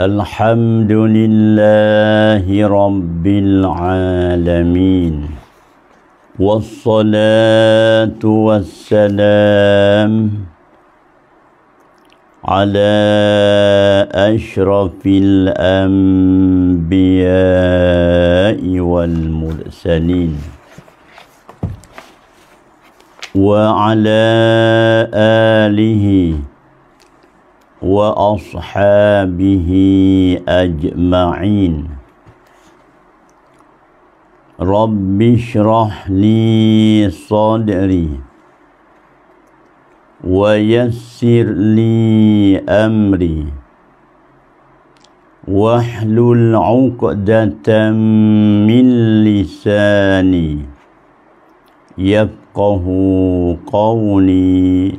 الحمد لله رب العالمين والصلاة والسلام على أشرف الأنبياء والمرسلين وعلى آله وأصحابه أجمعين رب اشرح لي صدري ويسر لي أمري واحلل عقدة من لساني يفقه قولي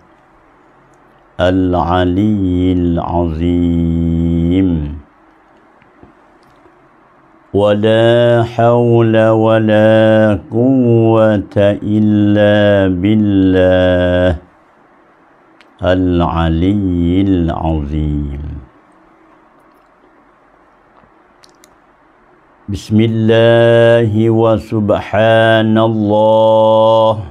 العلي العظيم ولا حول ولا قوة إلا بالله العلي العظيم بسم الله وسبحان الله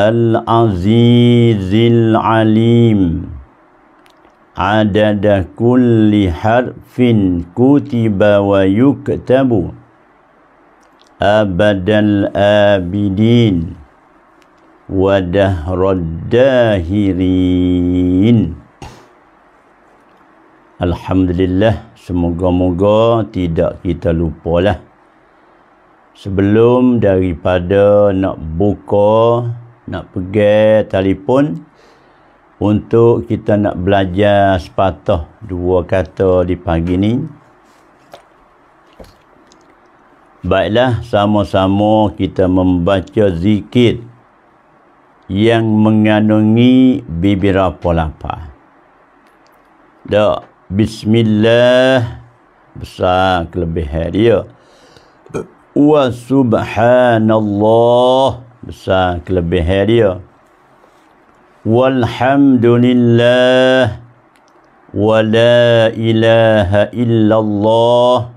Al-Azizil Alim Adada kulli harfin kutiba wa yuktabu Abadal abidin Wadahrad dahirin Alhamdulillah Semoga-moga tidak kita lupalah Sebelum daripada nak buka nak pergi telefon untuk kita nak belajar sepatah dua kata di pagi ni. Baiklah, sama-sama kita membaca zikir yang mengandungi bibir apa Dok, bismillah besar kelebihan dia. Wa subhanallah. besar kelebihan dia walhamdulillah wa la ilaha illallah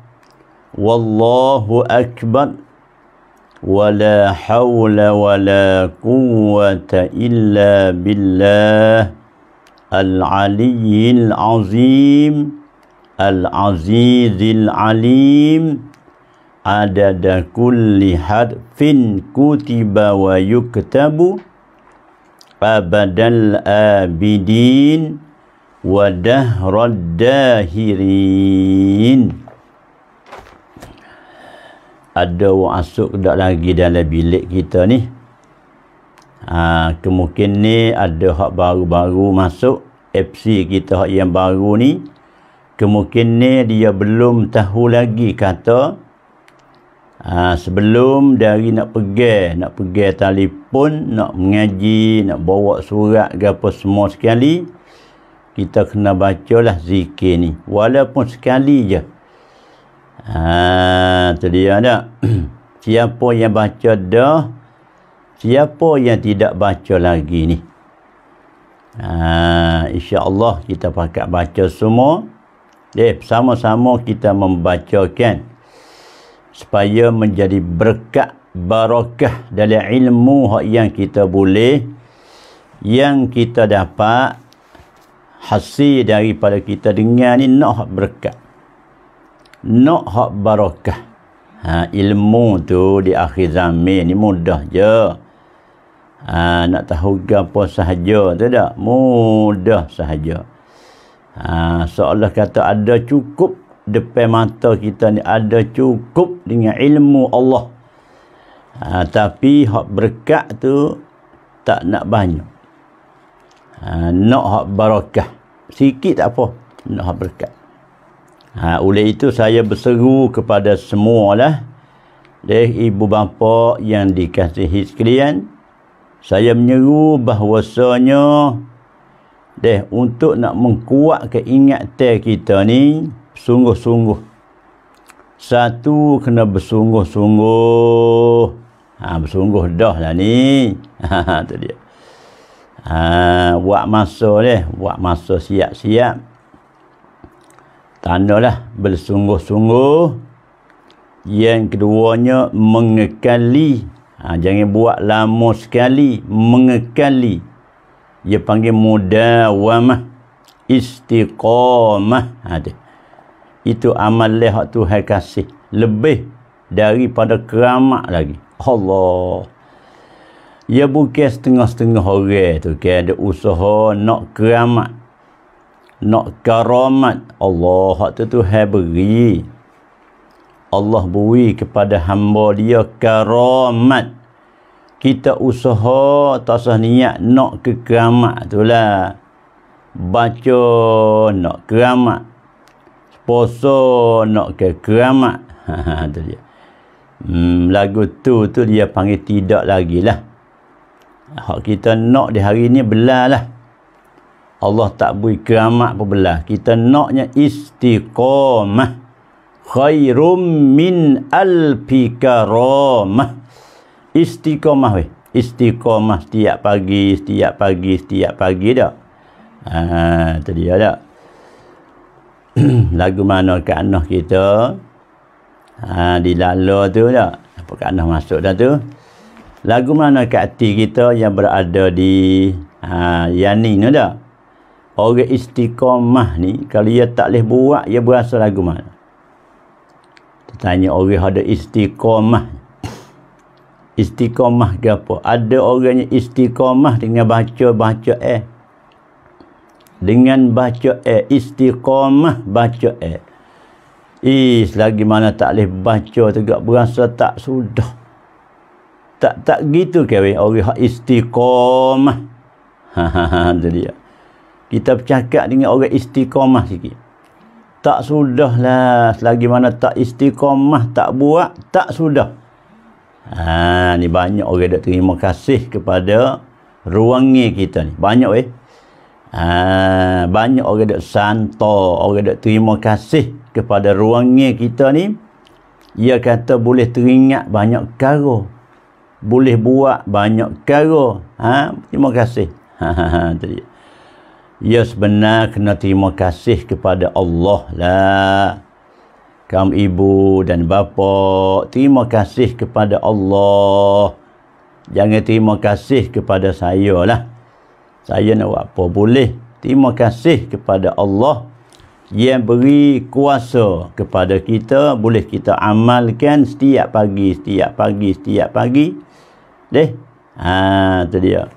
wallahu akbar wa la hawla wa la quwwata illa billah al-aliyyil azim al-azizil alim adada kulli hadfin kutiba wa yuktabu abadal abidin wa dahrad dahirin ada orang asuk tak lagi dalam bilik kita ni ha, kemungkin ni ada hak baru-baru masuk FC kita yang baru ni kemungkinan dia belum tahu lagi kata Ha, sebelum dari nak pergi, nak pergi telefon, nak mengaji, nak bawa surat ke apa semua sekali, kita kena bacalah zikir ni. Walaupun sekali je. Ha, tu dia tak? siapa yang baca dah, siapa yang tidak baca lagi ni. Ha, insya Allah kita pakat baca semua. Eh, sama-sama kita membacakan supaya menjadi berkat barakah dalam ilmu yang kita boleh yang kita dapat hasil daripada kita dengar ni nak hak berkat nak hak barakah ha, ilmu tu di akhir zaman ni mudah je ha, nak tahu apa sahaja tu tak mudah sahaja ha, seolah kata ada cukup depan mata kita ni ada cukup dengan ilmu Allah ha, tapi hak berkat tu tak nak banyak ha, nak hak barakah sikit tak apa nak hak berkat ha, oleh itu saya berseru kepada semua lah dari ibu bapa yang dikasihi sekalian saya menyeru bahawasanya deh untuk nak mengkuatkan ingatan kita ni sungguh-sungguh. Satu kena bersungguh-sungguh. Ha, bersungguh dah lah ni. Ha, tu dia. Ha, buat masa dia. Buat masa siap-siap. Tandalah bersungguh-sungguh. Yang keduanya mengekali. Ha, jangan buat lama sekali. Mengekali. Dia panggil mudawamah. Istiqamah. Ha, dia itu amal leh tu hai kasih lebih daripada keramat lagi Allah ya bukan setengah-setengah orang tu ke ada usaha nak keramat nak karamat Allah hak tu tu hai beri Allah beri kepada hamba dia karamat kita usaha tak sah niat nak ke keramat tu lah baca nak keramat poso nak ke keramat tu dia hmm, lagu tu tu dia panggil tidak lagi lah hak kita nak di hari ni belah lah Allah tak beri keramat pun belah kita naknya istiqamah khairum min alpi karamah istiqamah weh istiqamah setiap pagi setiap pagi setiap pagi dah Ah, tadi ada. lagu mana ke anak kita ha, di lalu tu tak apa ke anak masuk dah tu lagu mana ke hati kita yang berada di ha, yang ni tu tak orang istiqamah ni kalau dia tak boleh buat dia berasa lagu mana tanya orang ada istiqamah istiqamah ke apa ada orangnya istiqamah dengan baca baca eh dengan baca eh istiqamah baca eh is lagi mana tak boleh baca tegak berasa tak sudah tak tak gitu ke weh orang hak istiqamah ha jadi kita bercakap dengan orang istiqamah sikit tak sudah lah selagi mana tak istiqamah tak buat tak sudah ha ni banyak orang dah terima kasih kepada ruangnya kita ni banyak eh Ha, banyak orang dak santo, orang dak terima kasih kepada ruangnya kita ni. Ia kata boleh teringat banyak karo. Boleh buat banyak karo. Ha, terima kasih. Ha, ha, ha, ia sebenar kena terima kasih kepada Allah lah. Kamu ibu dan bapa, terima kasih kepada Allah. Jangan terima kasih kepada saya lah saya nak buat apa boleh terima kasih kepada Allah yang beri kuasa kepada kita boleh kita amalkan setiap pagi setiap pagi setiap pagi deh ha tu dia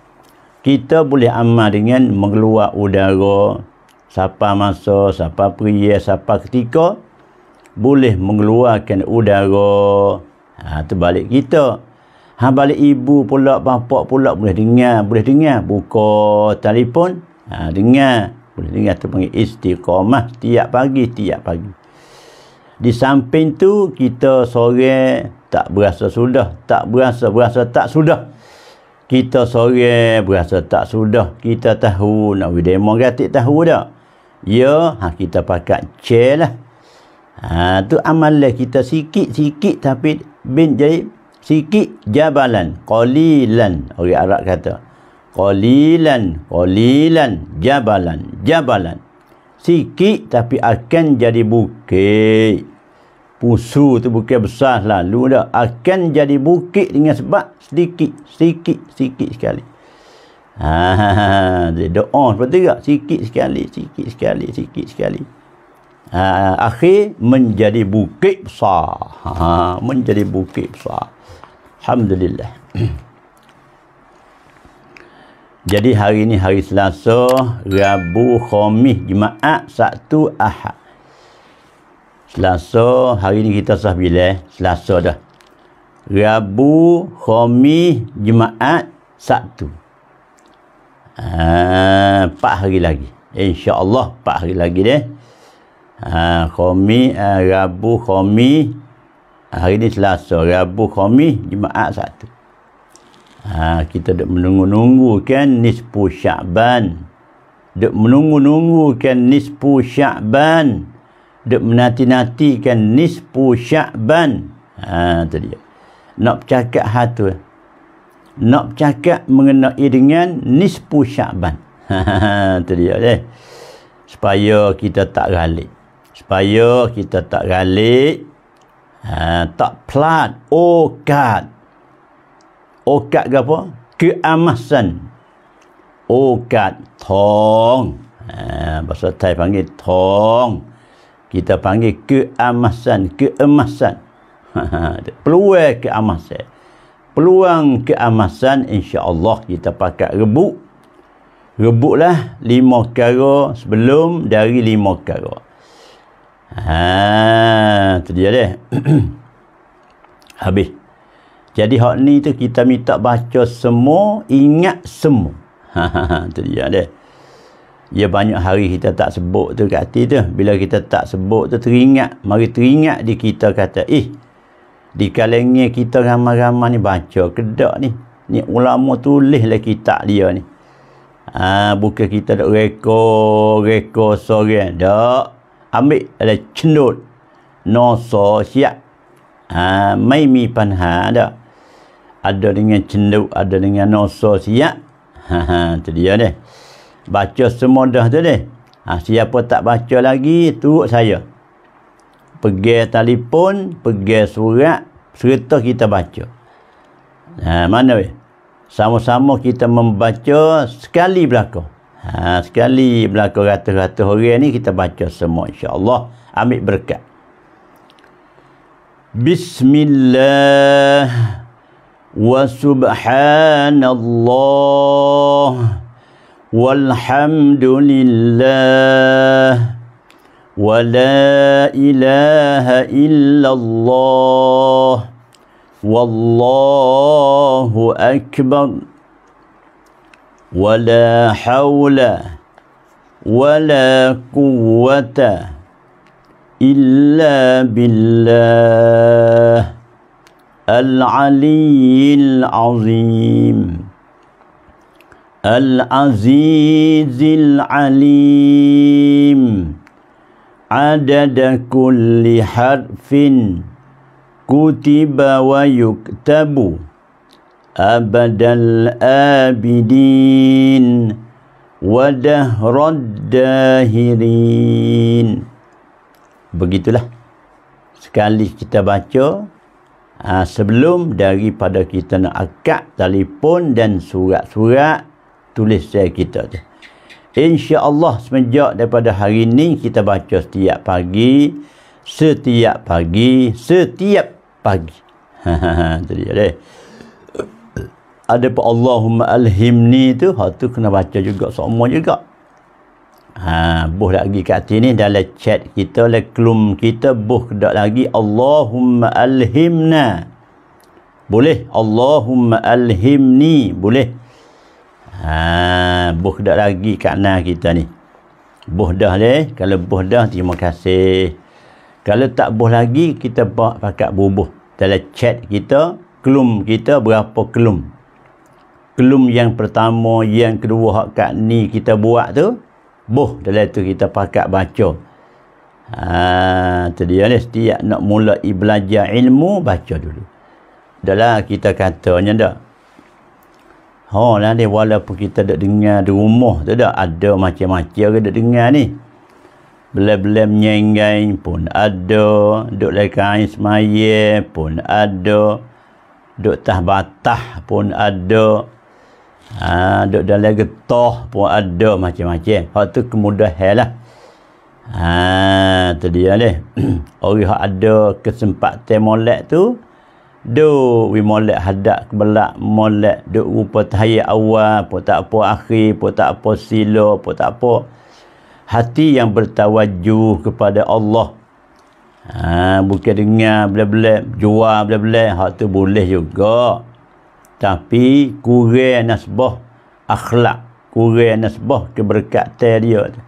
kita boleh amal dengan mengeluar udara siapa masa siapa pria siapa ketika boleh mengeluarkan udara ha terbalik balik kita Ha balik ibu pula, bapak pula boleh dengar, boleh dengar. Buka telefon, ha, dengar. Boleh dengar tu panggil istiqamah tiap pagi, tiap pagi. Di samping tu, kita sore tak berasa sudah. Tak berasa, berasa tak sudah. Kita sore berasa tak sudah. Kita tahu, nak pergi demo gratis tahu tak? Ya, ha, kita pakai chair lah. Ha, tu amal lah kita sikit-sikit tapi bin jadi sikit jabalan qalilan orang Arab kata qalilan qalilan jabalan jabalan sikit tapi akan jadi bukit pusu tu bukit besar lalu dah akan jadi bukit dengan sebab sedikit sedikit sedikit sekali ha, ha, ha, ha. doa seperti tak? sikit sekali sikit sekali sikit sekali ha, akhir menjadi bukit besar ha, menjadi bukit besar Alhamdulillah. Jadi hari ini hari Selasa, Rabu, Khamis, Jumaat, Sabtu, Ahad. Selasa, hari ini kita sah bila? Selasa dah. Rabu, Khamis, Jumaat, Sabtu. Ah, empat ha, hari lagi. insya Allah empat hari lagi deh. Ah Khamis, uh, ah, Rabu, Khamis, hari ni selasa Rabu Khamis Jumaat satu ha, kita duk menunggu-nunggu kan nisfu Syaban duk menunggu-nunggu kan nisfu Syaban duk menanti-nanti kan nisfu Syaban ha tu dia nak cakap hatu nak cakap mengenai dengan nisfu Syaban ha tu dia eh supaya kita tak ralik supaya kita tak ralik Ha, tak plat okat okat ke apa keamasan okat tong ha, bahasa Thai panggil tong kita panggil keamasan keemasan peluang keamasan peluang keamasan Allah kita pakai rebuk rebuklah lima kara sebelum dari lima kara Ha, tu dia dia. Habis. Jadi hak ni tu kita minta baca semua, ingat semua. Ha, ha, ha tu dia dia. Ya banyak hari kita tak sebut tu kat hati tu. Bila kita tak sebut tu teringat, mari teringat di kita kata, eh, di kalengnya kita ramai-ramai ni baca kedak ni. Ni ulama tulis lah kitab dia ni. Ah ha, bukan kita dok reko reko sorang. Dak ambil ada cendut no so siap ha mai mi pan ha, ada ada dengan cendut ada dengan no so siap ha ha tu dia ni baca semua dah tu ni ha siapa tak baca lagi turut saya pergi telefon pergi surat serta kita baca ha mana we sama-sama kita membaca sekali belakang Ha, sekali berlaku ratus-ratus orang ini kita baca semua insyaAllah. Ambil berkat. Bismillah wa subhanallah walhamdulillah wa la ilaha illallah wallahu akbar ولا حول ولا قوة إلا بالله العلي العظيم العزيز العليم عدد كل حرف كتب ويكتب abadal abidin wadahrad dahirin begitulah sekali kita baca ha, sebelum daripada kita nak akad telefon dan surat-surat tulis saya kita tu insya-Allah semenjak daripada hari ini kita baca setiap pagi setiap pagi setiap pagi ha ha ha jadi deh ada pun Allahumma alhimni tu hak tu kena baca juga semua juga ha boh lagi kat sini dalam chat kita dalam klum kita boh dah lagi Allahumma alhimna boleh Allahumma alhimni boleh ha boh dah lagi kat nah kita ni boh dah leh kalau boh dah terima kasih kalau tak boh lagi kita pakai bubuh dalam chat kita kelum kita berapa kelum kelum yang pertama yang kedua hak kat ni kita buat tu boh dalam tu kita pakat baca ha tadi ni setiap nak mula belajar ilmu baca dulu dalam kita katanya dak ha lah ni walaupun kita dak dengar di rumah tu dak ada macam-macam ke dak dengar ni bila-bila menyenggai pun ada duk leka kain semaya pun ada duk tah batah pun ada Ah, ha, dok dalam getah pun ada macam-macam. Hak tu kemudahan lah. Ah, tu dia leh. Orang hak ada kesempatan molek tu do wi molek hadap ke belak molek duk rupa tahiyat awal apa tak apa akhir apa tak apa sila apa tak apa hati yang bertawajuh kepada Allah ha, bukan dengar bila-bila jual bila-bila hak tu boleh juga tapi kurang nasbah akhlak kurang nasbah keberkatan dia tu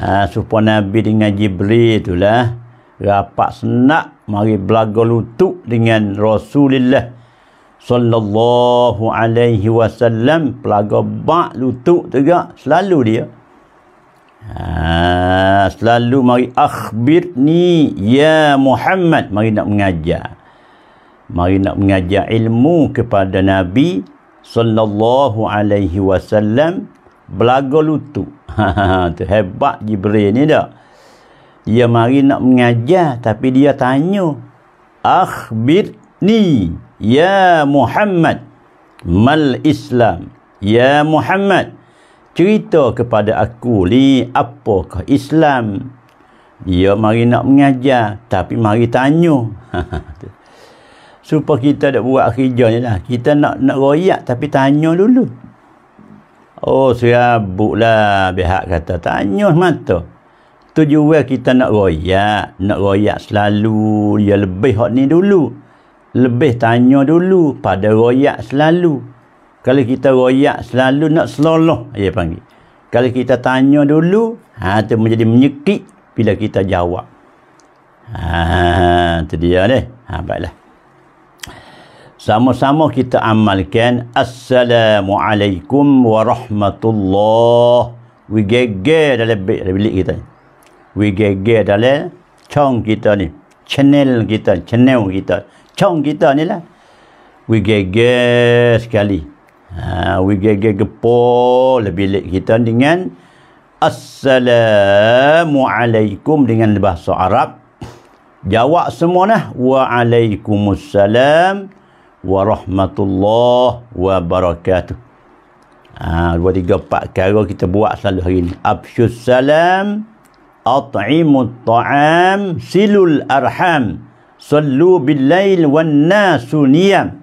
ha, supaya Nabi dengan Jibril itulah rapat senak mari belaga lutuk dengan Rasulullah sallallahu alaihi wasallam belaga bak lutuk juga selalu dia ha, selalu mari ni ya Muhammad mari nak mengajar mari nak mengajar ilmu kepada Nabi sallallahu alaihi wasallam belaga lutut. tu hebat Jibril ni dak. Dia mari nak mengajar tapi dia tanya ni, ya Muhammad mal Islam ya Muhammad cerita kepada aku li apakah Islam dia mari nak mengajar tapi mari tanya supaya kita nak buat kerja ni lah. Kita nak nak royak tapi tanya dulu. Oh, saya lah. Bihak kata, tanya mata. Tujuan kita nak royak. Nak royak selalu. Ya lebih hot ni dulu. Lebih tanya dulu pada royak selalu. Kalau kita royak selalu nak seloloh, dia panggil. Kalau kita tanya dulu, ha, itu menjadi menyekik bila kita jawab. Ha, itu ha, ha, dia ni. Ha, baiklah sama-sama kita amalkan Assalamualaikum warahmatullahi we gege dalam bilik kita ni. We gege dalam chong kita ni. Channel kita, channel kita. Chong kita ni lah. We gege sekali. Ha, we gege gepol bilik kita dengan Assalamualaikum dengan bahasa Arab. Jawab semua nah. Waalaikumsalam warahmatullahi wabarakatuh. Ha, dua, tiga, empat kata kita buat selalu hari ini. Absyus salam, at'imut ta'am, silul arham, sallu billayl wan nasu niyam,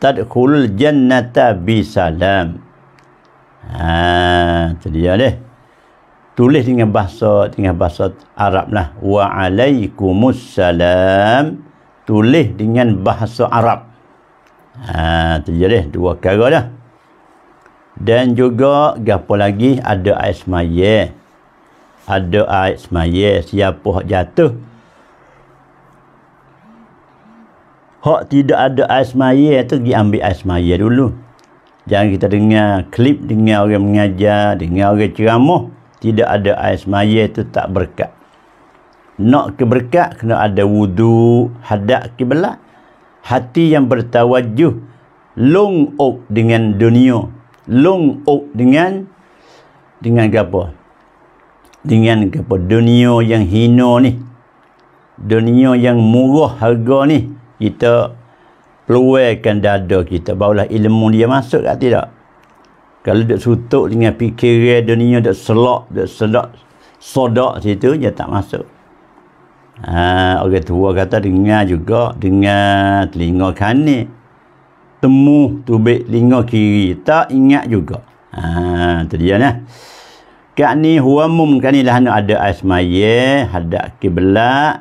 tadkhulul jannata bisalam. Ha, itu dia deh. Tulis dengan bahasa dengan bahasa Arab lah. Wa alaikumussalam. Tulis dengan bahasa Arab. Ha, tu je deh, dua perkara dah. Dan juga, gapo lagi, ada air semaya. Ada air semaya, siapa yang jatuh. Hak tidak ada air semaya itu, pergi ambil air semaya dulu. Jangan kita dengar klip, dengar orang mengajar, dengar orang ceramah. Tidak ada air semaya itu tak berkat. Nak keberkat, kena ada wudu, hadap kiblat hati yang bertawajuh long up dengan dunia long up dengan dengan apa dengan apa dunia yang hina ni dunia yang murah harga ni kita peluaikan dada kita barulah ilmu dia masuk tak tidak kalau dia sutuk dengan fikiran dunia dia selak dia selak sodak situ dia tak masuk Ha, orang tua kata dengar juga dengar telinga kanan temu tubik telinga kiri tak ingat juga ha, tu dia lah kat ni huamum kat ni lah ada asmaya ada kiblat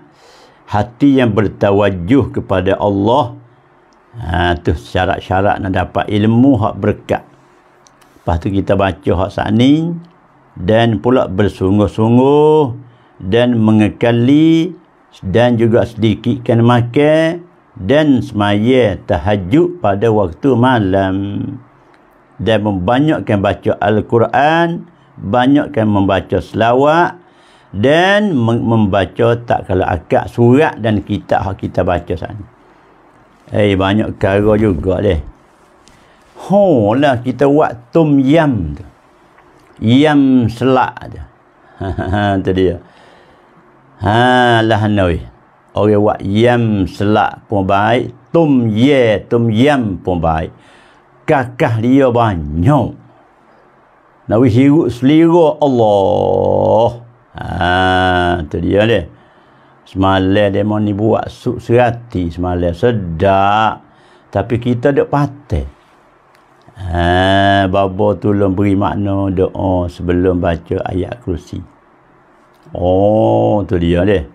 hati yang bertawajuh kepada Allah ha, tu syarat-syarat nak dapat ilmu hak berkat lepas tu kita baca hak saat ni dan pula bersungguh-sungguh dan mengekali dan juga sedikit kena makan dan semaya tahajud pada waktu malam dan membanyakkan baca Al-Quran banyakkan membaca selawat dan membaca tak kalau akak surat dan kitab yang kita baca sana eh banyak kara juga deh ho lah kita buat tum yam tu yam selak tu tadi dia ha lah noi orang wak yam selak pun baik tum ye tum yam pun baik kakah dia banyak nawi hiru seliru Allah ha tu dia le semalam dia mau ni buat sup serati semalam sedap tapi kita dak patah ha babo tolong beri makna doa sebelum baca ayat kursi Oh, tu dia dia.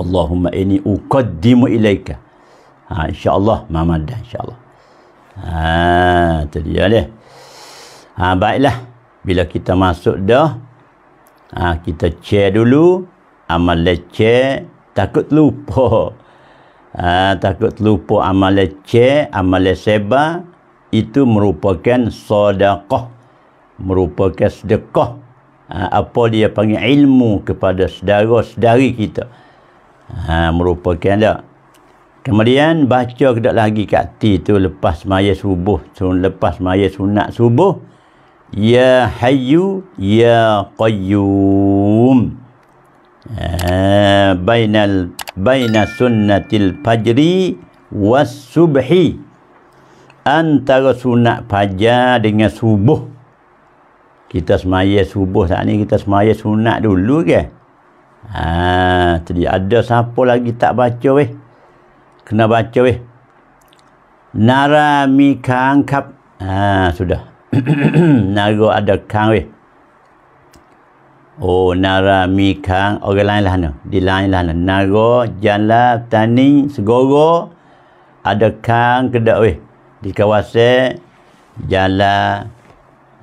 Allahumma ini uqaddimu ilaika. Ha, insyaAllah, Muhammad dah, insyaAllah. Ha, tu dia dia. Ha, baiklah. Bila kita masuk dah, ha, kita cek dulu. Amal cek, takut lupa. Ha, takut lupa amal cek, amal sebar. Itu merupakan sadaqah. Merupakan sedekah. Ha, apa dia panggil ilmu kepada saudara-saudari kita. Ha, merupakan tak? Kemudian baca kedak lagi kat tu lepas maya subuh, lepas maya sunat subuh. Ya hayu Ya Qayyum ha, Bainal Baina sunnatil fajri Was subhi Antara sunat fajar Dengan subuh kita semaya subuh saat ni kita semaya sunat dulu ke ha, jadi ada siapa lagi tak baca weh kena baca weh nara mi kap. ha, sudah naga ada kang weh oh nara mi kang orang lain lah no. di lain lah no. naga jala tani segoro ada kang kedak weh di kawasan jala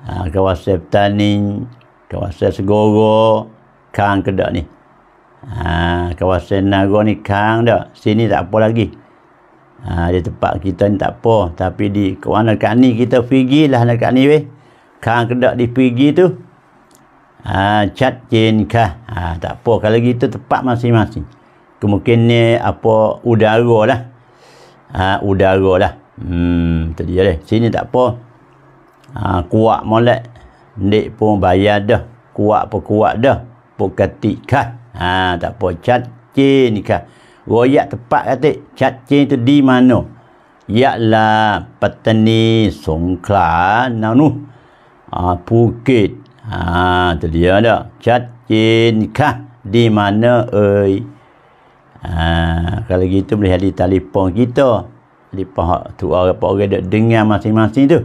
ha, kawasan petaning, kawasan segoro, kang kedak ni. Ha, kawasan naga ni kang dah. Sini tak apa lagi. Ha, di tempat kita ni tak apa. Tapi di kawasan dekat ni kita pergi lah dekat ni weh. Kang kedak di pergi tu. Ha, cat jen kah. Ha, tak apa. Kalau gitu tempat masing-masing. Kemungkinan apa udara lah. Ha, udara lah. Hmm, tadi ada. Sini tak apa ha, kuat molek dik pun bayar dah kuat pun kuat dah puketik kah ha, tak apa cat cin kah royak tepat kata cat cin tu di mana ialah petani songkla nanu ha, bukit ha, tu dia dah cat cin kah di mana oi ha, kalau gitu boleh di telefon kita di pahak tu orang-orang dengar masing-masing tu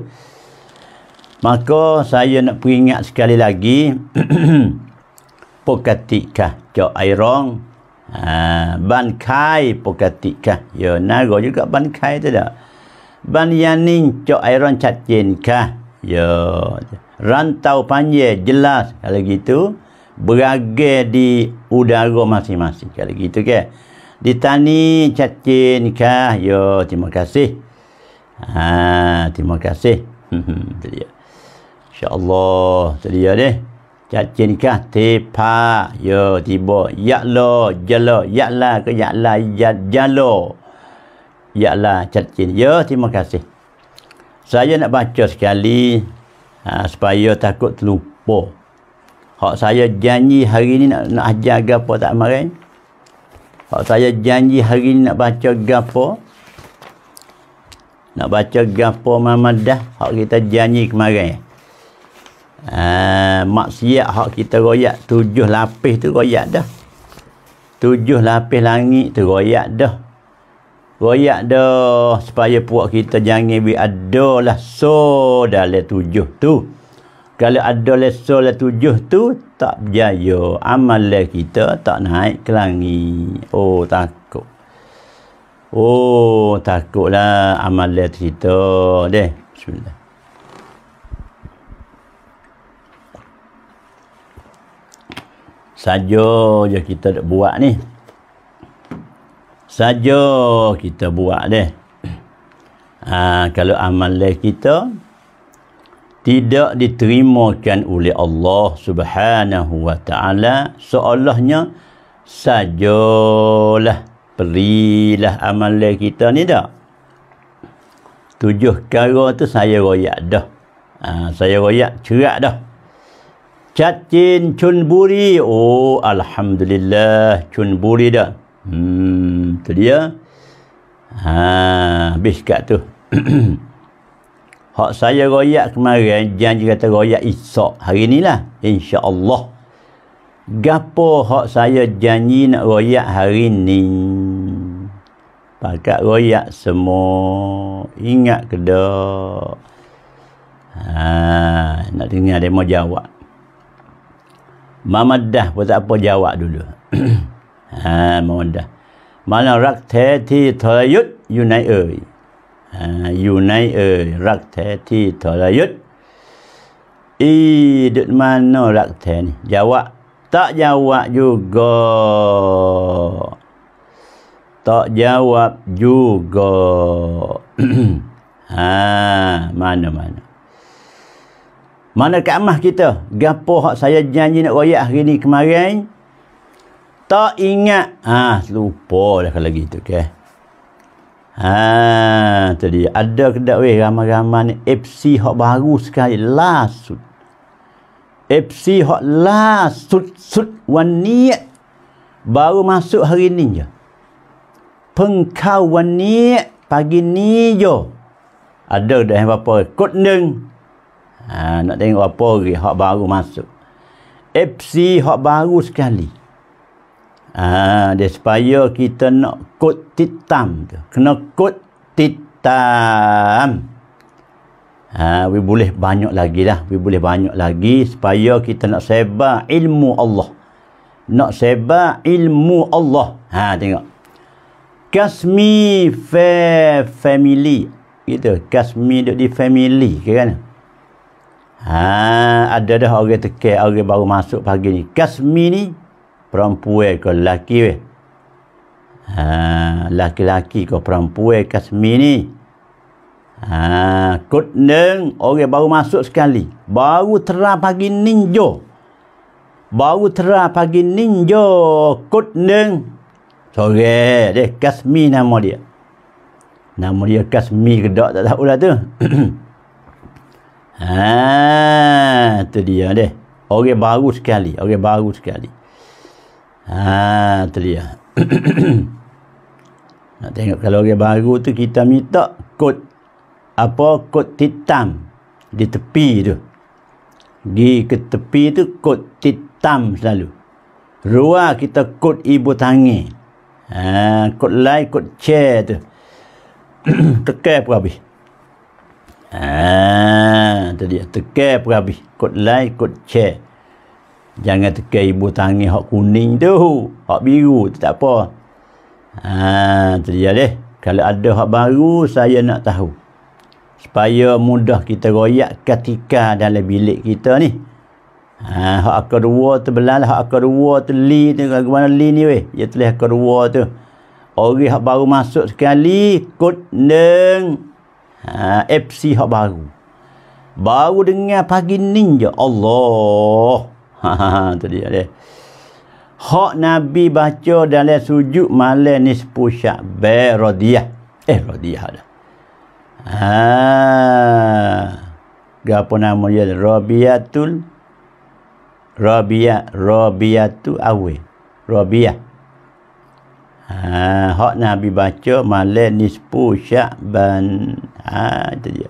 Maka saya nak peringat sekali lagi Pokatika Jo Airong ha, Ban Kai Pokatika Ya naro juga Ban Kai tu dah Ban Yanin Jo Airong Cacin kah Ya Rantau panjang jelas Kalau gitu Berage di udara masing-masing Kalau gitu ke Di tani cacin kah Ya terima kasih Ah, ha, terima kasih Itu dia Allah, Tadi ya deh. Cak cinkah tepa. Yo tiba. Ya lo. Ya lo. Ya la. Ke ya la. Ya, ya lo. Ya la. Cak cin. Yo terima kasih. Saya nak baca sekali. Ha, supaya takut terlupa. Hak saya janji hari ni nak, nak ajar gapa tak marah. Hak saya janji hari ni nak baca gapo. Nak baca gapo gapa dah. Hak kita janji kemarin. Ah, maksiat hak kita royak tujuh lapis tu royak dah tujuh lapis langit tu royak dah royak dah supaya puak kita jangan bi lah so dalam tujuh tu kalau ada so lah tujuh tu tak berjaya amal kita tak naik ke langit oh takut oh takutlah amal kita deh bismillah saja je kita nak buat ni saja kita buat deh ha, kalau amal kita tidak diterimakan oleh Allah Subhanahu wa taala seolahnya sajalah perilah amal kita ni dah. tujuh kara tu saya royak dah ha, saya royak cerak dah Chat Chin Oh, Alhamdulillah. Chun dah. Hmm, tu dia. Ha, habis kat tu. Hak saya royak kemarin, janji kata royak esok. Hari ni lah. InsyaAllah. Gapo hak saya janji nak royak hari ni? Pakat royak semua. Ingat ke dah? Ha, nak dengar dia mau jawab. Mamadah pun tak apa jawab dulu. ha, mamadah. Mana rak te ti tolayut yunai oi. Ha, yunai oi. Rak te ti tolayut. I dut mana rak te ni. Jawab. Tak jawab juga. Tak jawab juga. ha, mana mana. Mana kamah kita? Gapo hak saya janji nak wayak hari ni kemarin? Tak ingat. Ah, ha, lupa dah kalau gitu, okay. Ha, tadi ada kedak weh ramai-ramai ni FC hak baru sekali last. FC hak last sut wania baru masuk hari ni je. Pengkau wania pagi ni je. Ada dah apa-apa, Kod 1, Ha, nak tengok apa lagi hak baru masuk. FC hak baru sekali. Ha, dia supaya kita nak kod titam tu. Kena kod titam. Ha, we boleh banyak lagi lah. We boleh banyak lagi supaya kita nak sebar ilmu Allah. Nak sebar ilmu Allah. Ha, tengok. Kasmi fa family. itu, Kasmi duduk di family. Kira-kira. Okay, Ha, ada dah orang tekek, orang baru masuk pagi ni. Kasmi ni, perempuan ke lelaki weh. Ha, laki-laki ke perempuan Kasmi ni. Ha, kot neng, orang baru masuk sekali. Baru tera pagi ninjo. Baru tera pagi ninjo. Kot neng. Sore, deh Kasmi nama dia. Nama dia Kasmi ke tak tahu lah tu. Ha, tu dia deh. Orang baru sekali, orang baru sekali. Ha, tu dia. Nak tengok kalau orang baru tu kita minta kot apa kot titam di tepi tu. Di ke tepi tu kot titam selalu. Ruah kita kot ibu tangi. Ha, ah, kot lain kot chair tu. Tekai pun habis. Ah, dia. Tekai pun habis. Kut lain, kut cek. Jangan tekai ibu tangi hak kuning tu. Hak biru tu tak apa. Ha, ah, itu dia deh. Kalau ada hak baru, saya nak tahu. Supaya mudah kita royak ketika dalam bilik kita ni. Ha, ah, hak kedua tu belal, hak kedua tu li tu. mana li ni weh? Dia tulis hak kedua tu. Orang hak baru masuk sekali, kut neng ha, FC hak baru baru dengar pagi ni je Allah ha, ha, ha, hak Nabi baca dalam sujud malam ni sepuluh syakbar radiyah eh radiyah dah Ha. Gapo nama dia Rabiatul Rabia Rabiatu Awe. Rabiah. Ha, hak Nabi baca malam nisfu Sya'ban. Ha, itu dia.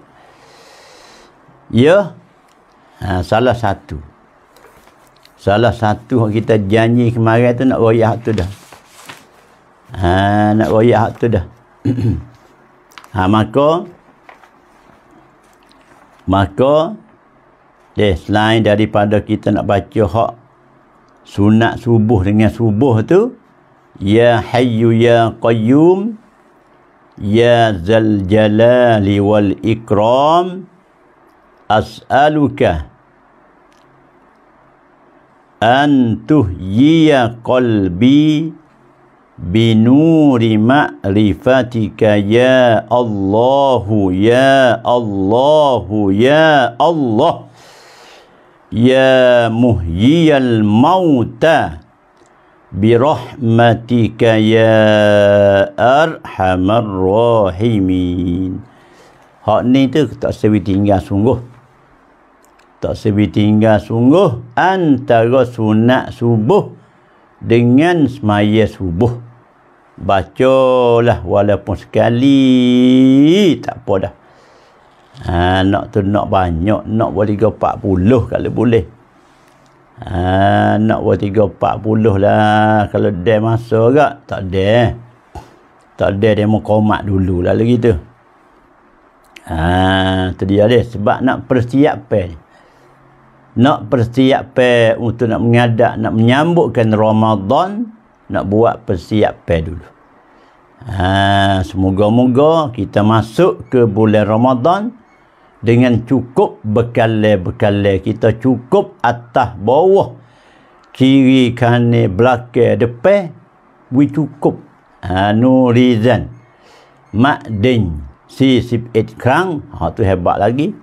Ya. Ha, salah satu. Salah satu yang kita janji kemarin tu nak royak hak tu dah. Ha, nak royak hak tu dah. ha, maka maka deh selain daripada kita nak baca hak sunat subuh dengan subuh tu ya hayu ya qayyum يا ذا الجلال والإكرام أسألك أن تهيي قلبي بنور معرفتك يا الله يا الله يا الله يا مهيي الموتى birahmatika ya arhamar rahimin hak ni tu tak sebi tinggal sungguh tak sebi tinggal sungguh antara sunat subuh dengan semaya subuh bacalah walaupun sekali tak apa dah ha, nak tu nak banyak nak boleh ke 40 kalau boleh Ah, nak buat 3 40 lah kalau dia masuk ke tak ada tak ada dia mau komat dulu lah lagi tu ha, tu dia dia sebab nak persiapkan nak persiapkan untuk nak mengadak nak menyambutkan Ramadan nak buat persiap persiapkan dulu ha, semoga-moga kita masuk ke bulan Ramadan dengan cukup bekalai-bekalai kita cukup atas bawah kiri kanan belakang depan we cukup anu ha, rizan mak den si sip et krang ha tu hebat lagi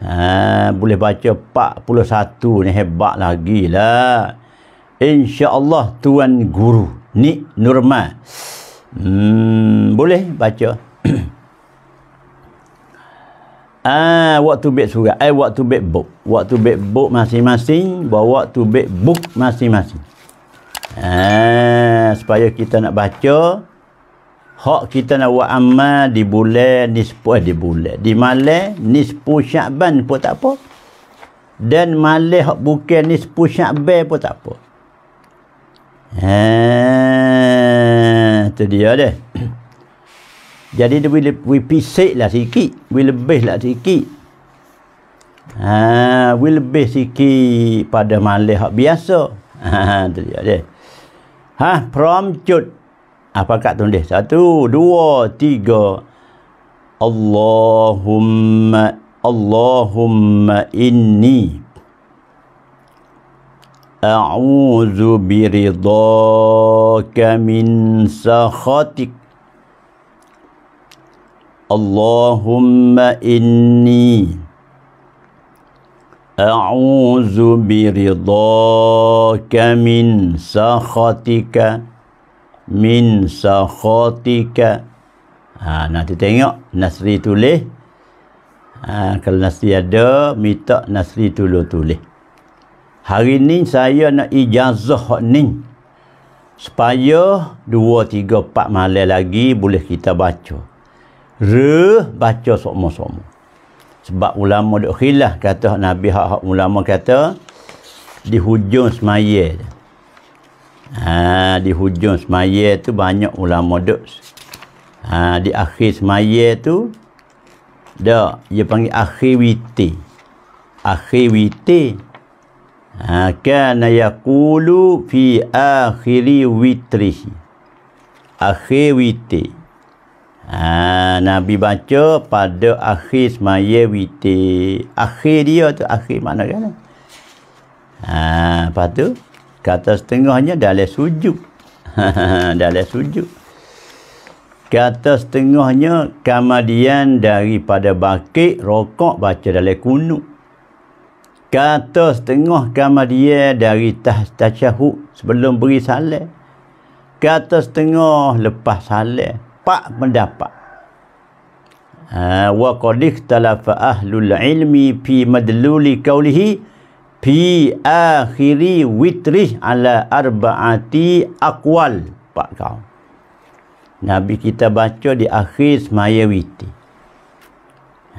ha boleh baca 41 ni hebat lagi lah insyaallah tuan guru ni nurma hmm boleh baca Ah, waktu bet surat. Eh, waktu bet book. Waktu bet book masing-masing. Bawa waktu bet book masing-masing. Ah, supaya kita nak baca. Hak kita nak buat amal di bulan, di sepuluh, eh, di bulan. Di malam, ni sepuluh syakban pun tak apa. Dan malam hak bukan ni sepuluh syakban pun tak apa. Ah, itu dia deh. Jadi dia boleh we pisik lah sikit. We lebih lah sikit. Ha, we lebih sikit pada malih hak biasa. Ha, dia. Ha, prom cut. Apa kat tu dia? Satu, dua, tiga. Allahumma Allahumma inni a'udzu biridaka min sakhatik Allahumma inni إني أعوذ برضاك min سخطك min sakhatika ha nanti tengok nasri tulis ha kalau nasri ada minta nasri tolong tulis hari ni saya nak ijazah hak ni supaya 2 3 4 malam lagi boleh kita baca Re baca sama-sama. Sebab ulama dok khilaf kata Nabi hak hak ulama kata di hujung semaya. Ha, di hujung semaya tu banyak ulama dok. Ha, di akhir semaya tu dok dia panggil akhir witi. Akhir witi. Ha, kana yaqulu fi akhiri witrihi. Akhir witi. Akhir witi. Ha, Nabi baca pada akhir semaya witi. Akhir dia tu, akhir mana kan? Ha, lepas tu, kata setengahnya dalam sujud. dalam sujud. Kata setengahnya, kemudian daripada bakit, rokok baca dalam kunuk. Kata setengah kemudian dari tah tasyahud sebelum beri salat. Kata setengah lepas salat dapat mendapat ha, wa qad ikhtalafa ahlul ilmi fi madluli qawlihi fi akhiri witri ala arbaati aqwal pak kau nabi kita baca di akhir semaya witri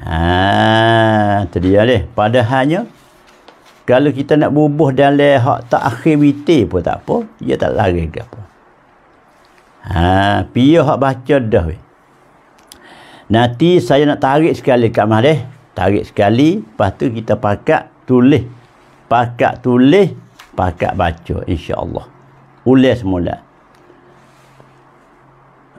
ha tadi alih padahalnya kalau kita nak bubuh dalam hak tak akhir witri pun tak apa dia tak lari apa Ha, piyah hak baca dah weh. Nanti saya nak tarik sekali kat mah deh. Tarik sekali, lepas tu kita pakat tulis. Pakat tulis, pakat baca insya-Allah. Ulas semula.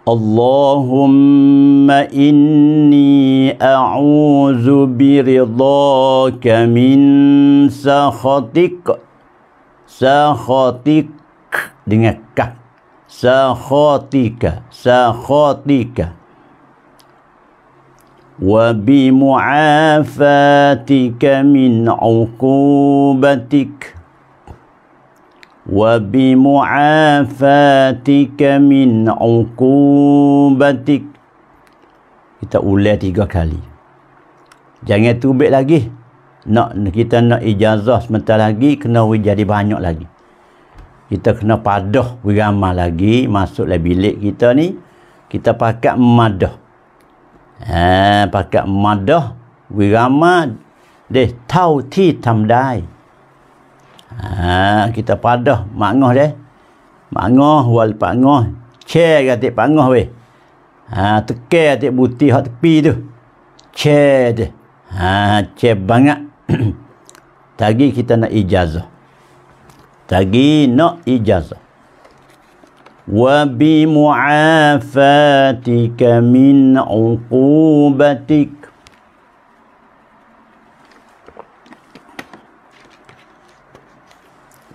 Allahumma inni a'udzu biridhaka min sakhatik sakhatik dengan kah sakhatika sakhatika wa bi mu'afatika min 'uqubatik wa bi mu'afatika min 'uqubatik kita ulang tiga kali jangan tubik lagi nak kita nak ijazah sementara lagi kena jadi banyak lagi kita kena padah beramah lagi masuk dalam bilik kita ni kita pakat madah ha pakat madah beramah deh tau ti tamdai ha kita padah mangoh deh mangoh wal pangoh che gatik pangoh we ha teke atik buti hak tepi tu che deh ha che banget tagi kita nak ijazah تجينا إجازة وبمعافاتك من عقوبتك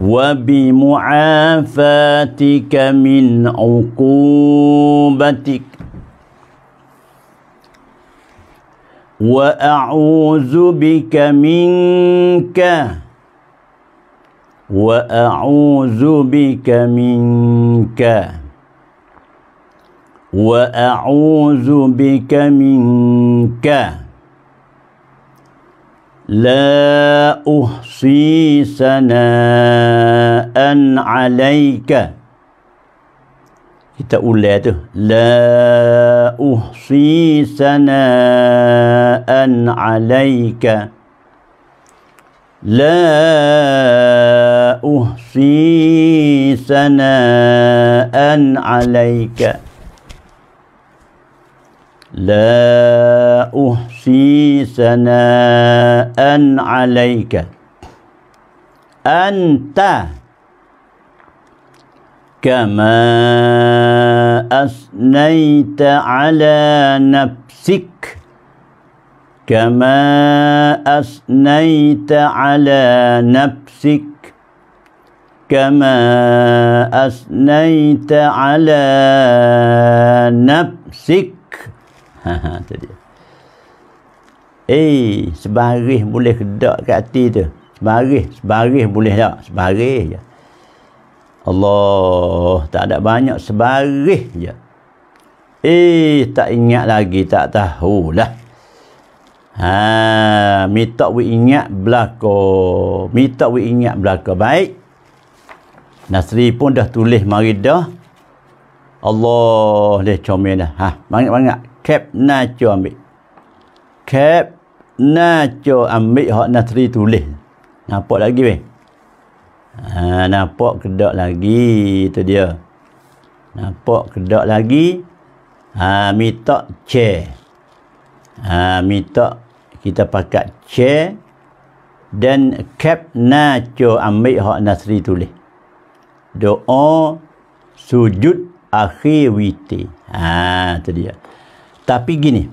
وبمعافاتك من عقوبتك وأعوذ بك منك وأعوذ بك منك وأعوذ بك منك لا أحصي ثناء عليك kita ulas tu la uhsi sanaan alaika لا أحصي ثناء عليك لا أحصي ثناء عليك أنت كما أثنيت على نفسك كما أثنيت على نفسك كما أثنيت على نفسك ها ها تدي Eh, sebaris boleh kedak kat hati tu. Sebaris, sebaris boleh tak? Sebaris je. Allah, tak ada banyak sebaris je. Eh, tak ingat lagi, tak tahulah. Ha, minta we ingat belako. Minta we ingat belako baik. Nasri pun dah tulis mari dah. Allah dia comel dah. Ha, banyak-banyak cap naco ambil. Cap naco ambil hak Nasri tulis. Nampak lagi weh. Ha, nampak kedak lagi tu dia. Nampak kedak lagi. Ha, minta chair ha, minta kita pakai C dan cap naco ambil hak nasri tulis doa sujud akhir witi ha tu dia tapi gini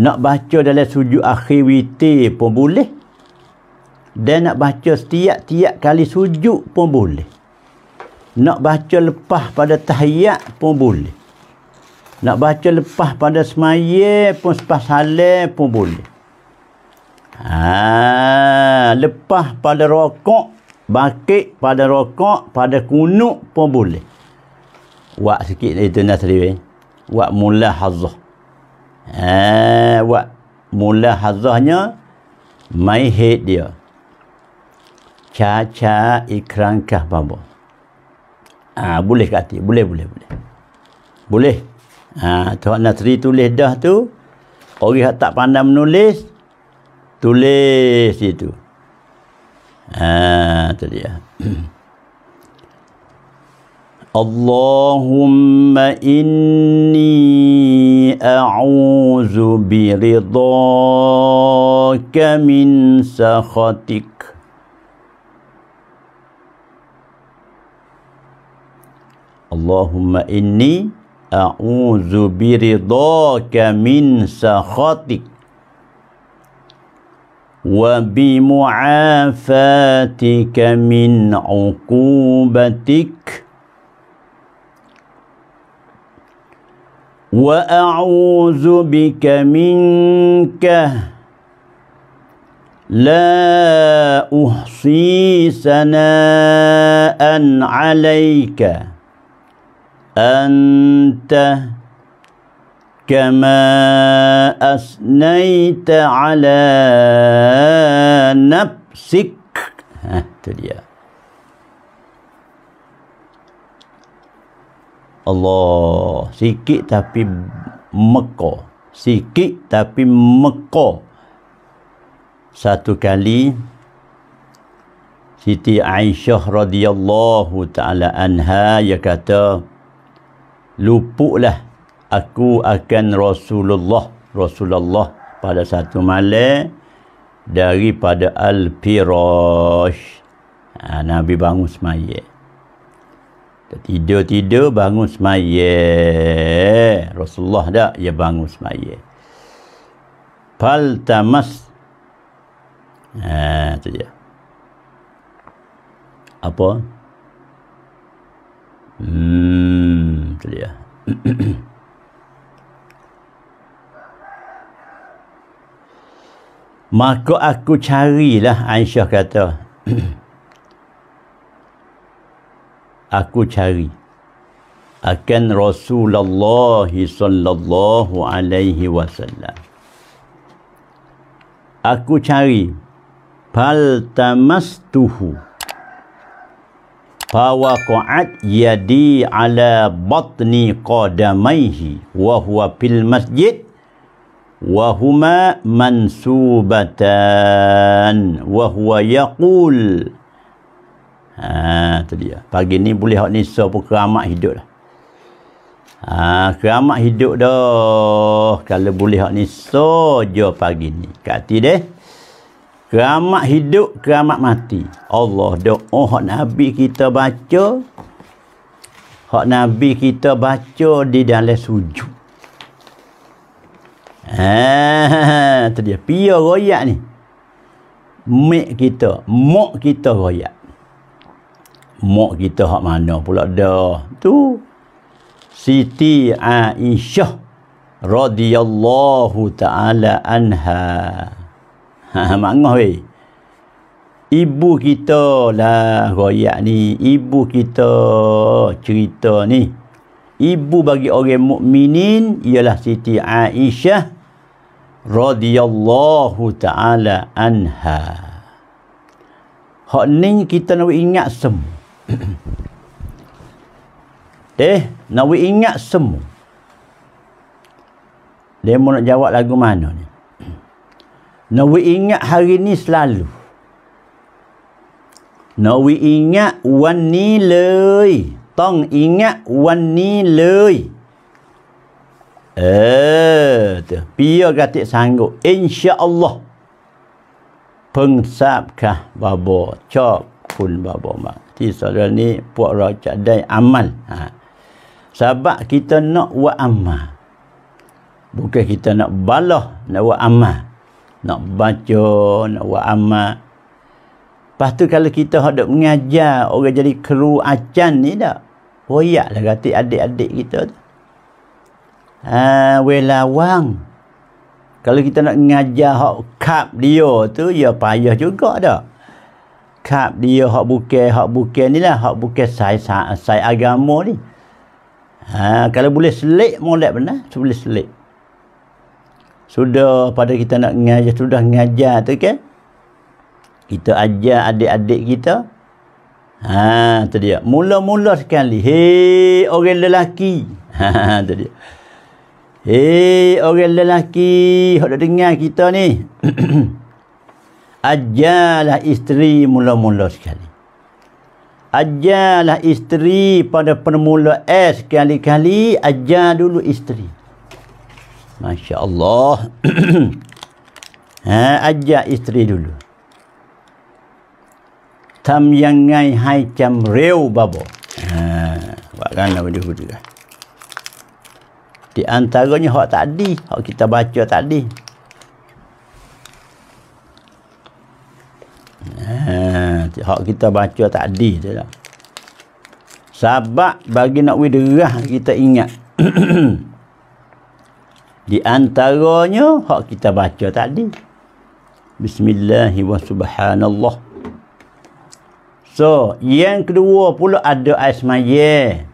nak baca dalam sujud akhir witi pun boleh dan nak baca setiap-tiap kali sujud pun boleh nak baca lepas pada tahiyat pun boleh nak baca lepas pada semaya pun lepas salat pun boleh. Ha, lepas pada rokok, bakit pada rokok, pada kunuk pun boleh. Buat sikit itu nak sendiri. Buat mula hazah. Ha, buat mula hazahnya, my head dia. Caca ikrankah babo. Ah ha, boleh kata, boleh boleh boleh. Boleh. Ha, Tuan Nasri tulis dah tu. Orang yang tak pandai menulis, tulis itu. Ha, tu dia. اللهم إني أعوذ برضاك min سخطك Allahumma inni أعوذ برضاك من سخطك وبمعافاتك من عقوبتك وأعوذ بك منك لا أحصي ثناء عليك أنت كما أثنيت على نفسك Hah, itu dia. Allah. Sikit tapi meko. Sikit tapi meko. Satu kali Siti Aisyah radhiyallahu taala anha ia kata lupuklah aku akan Rasulullah Rasulullah pada satu malam daripada Al-Firash ha, Nabi bangun semaya tidur-tidur bangun semaya Rasulullah dah ia ya, bangun semaya Fal tamas ha, itu dia apa Hmm, tu dia. Maka aku carilah Aisyah kata. aku cari akan Rasulullah sallallahu alaihi wasallam. Aku cari fal tamastuhu fa yadi ala batni qadamaihi wa huwa fil masjid wa huma mansubatan wa huwa yaqul ha tu dia pagi ni boleh hak ni so pun keramat hidup lah ha keramat hidup dah kalau boleh hak ni so je pagi ni kat deh Keramat hidup, keramat mati. Allah doa oh, hak Nabi kita baca. Hak Nabi kita baca di dalam sujud. Ah, tu dia. Pia royak ni. Mek kita. Mok kita royak. Mok kita hak mana pula dah. Tu. Siti Aisyah. radhiyallahu ta'ala Anha. Ha, mak ngoh weh. Ibu kita lah royak ni. Ibu kita cerita ni. Ibu bagi orang mukminin ialah Siti Aisyah radhiyallahu taala anha. Hak ni kita nak ingat semua. Deh, nak ingat semua. Dia mau nak jawab lagu mana ni? Nawi ingat hari ni selalu. Nawi ingat wan ni lei. Tong ingat wan ni lei. Eh, tu. Pia katik sanggup. InsyaAllah. Pengsab kah babo. Cok pun babo mak. Di soalan ni puak rocak dai amal. Ha. Sebab kita nak buat amal. Bukan kita nak balah nak buat amal nak baca nak buat amal lepas tu kalau kita ada mengajar orang jadi kru acan ni tak royak lah kata adik-adik kita tu ha, welawang kalau kita nak mengajar hak kap dia tu ya payah juga tak kap dia hak bukan hak bukan ni lah hak bukan sai sai agama ni ha, kalau boleh selik molek benar boleh selik sudah pada kita nak ngajar sudah ngajar tu kan kita ajar adik-adik kita ha tu dia mula-mula sekali hei orang lelaki ha tu dia hei orang lelaki hok dengar kita ni ajarlah isteri mula-mula sekali ajarlah isteri pada permula S sekali-kali ajar dulu isteri Masya Allah. ha, ajak isteri dulu. Tam yang ngai hai cam reu babo. Ha, buat kan nama dia huda. Di antaranya hak tadi, hak kita baca tadi. Ha, hak kita baca tadi je lah. Sebab bagi nak widerah kita ingat. Di antaranya hak kita baca tadi. Bismillahirrahmanirrahim. So, yang kedua pula ada asmaye.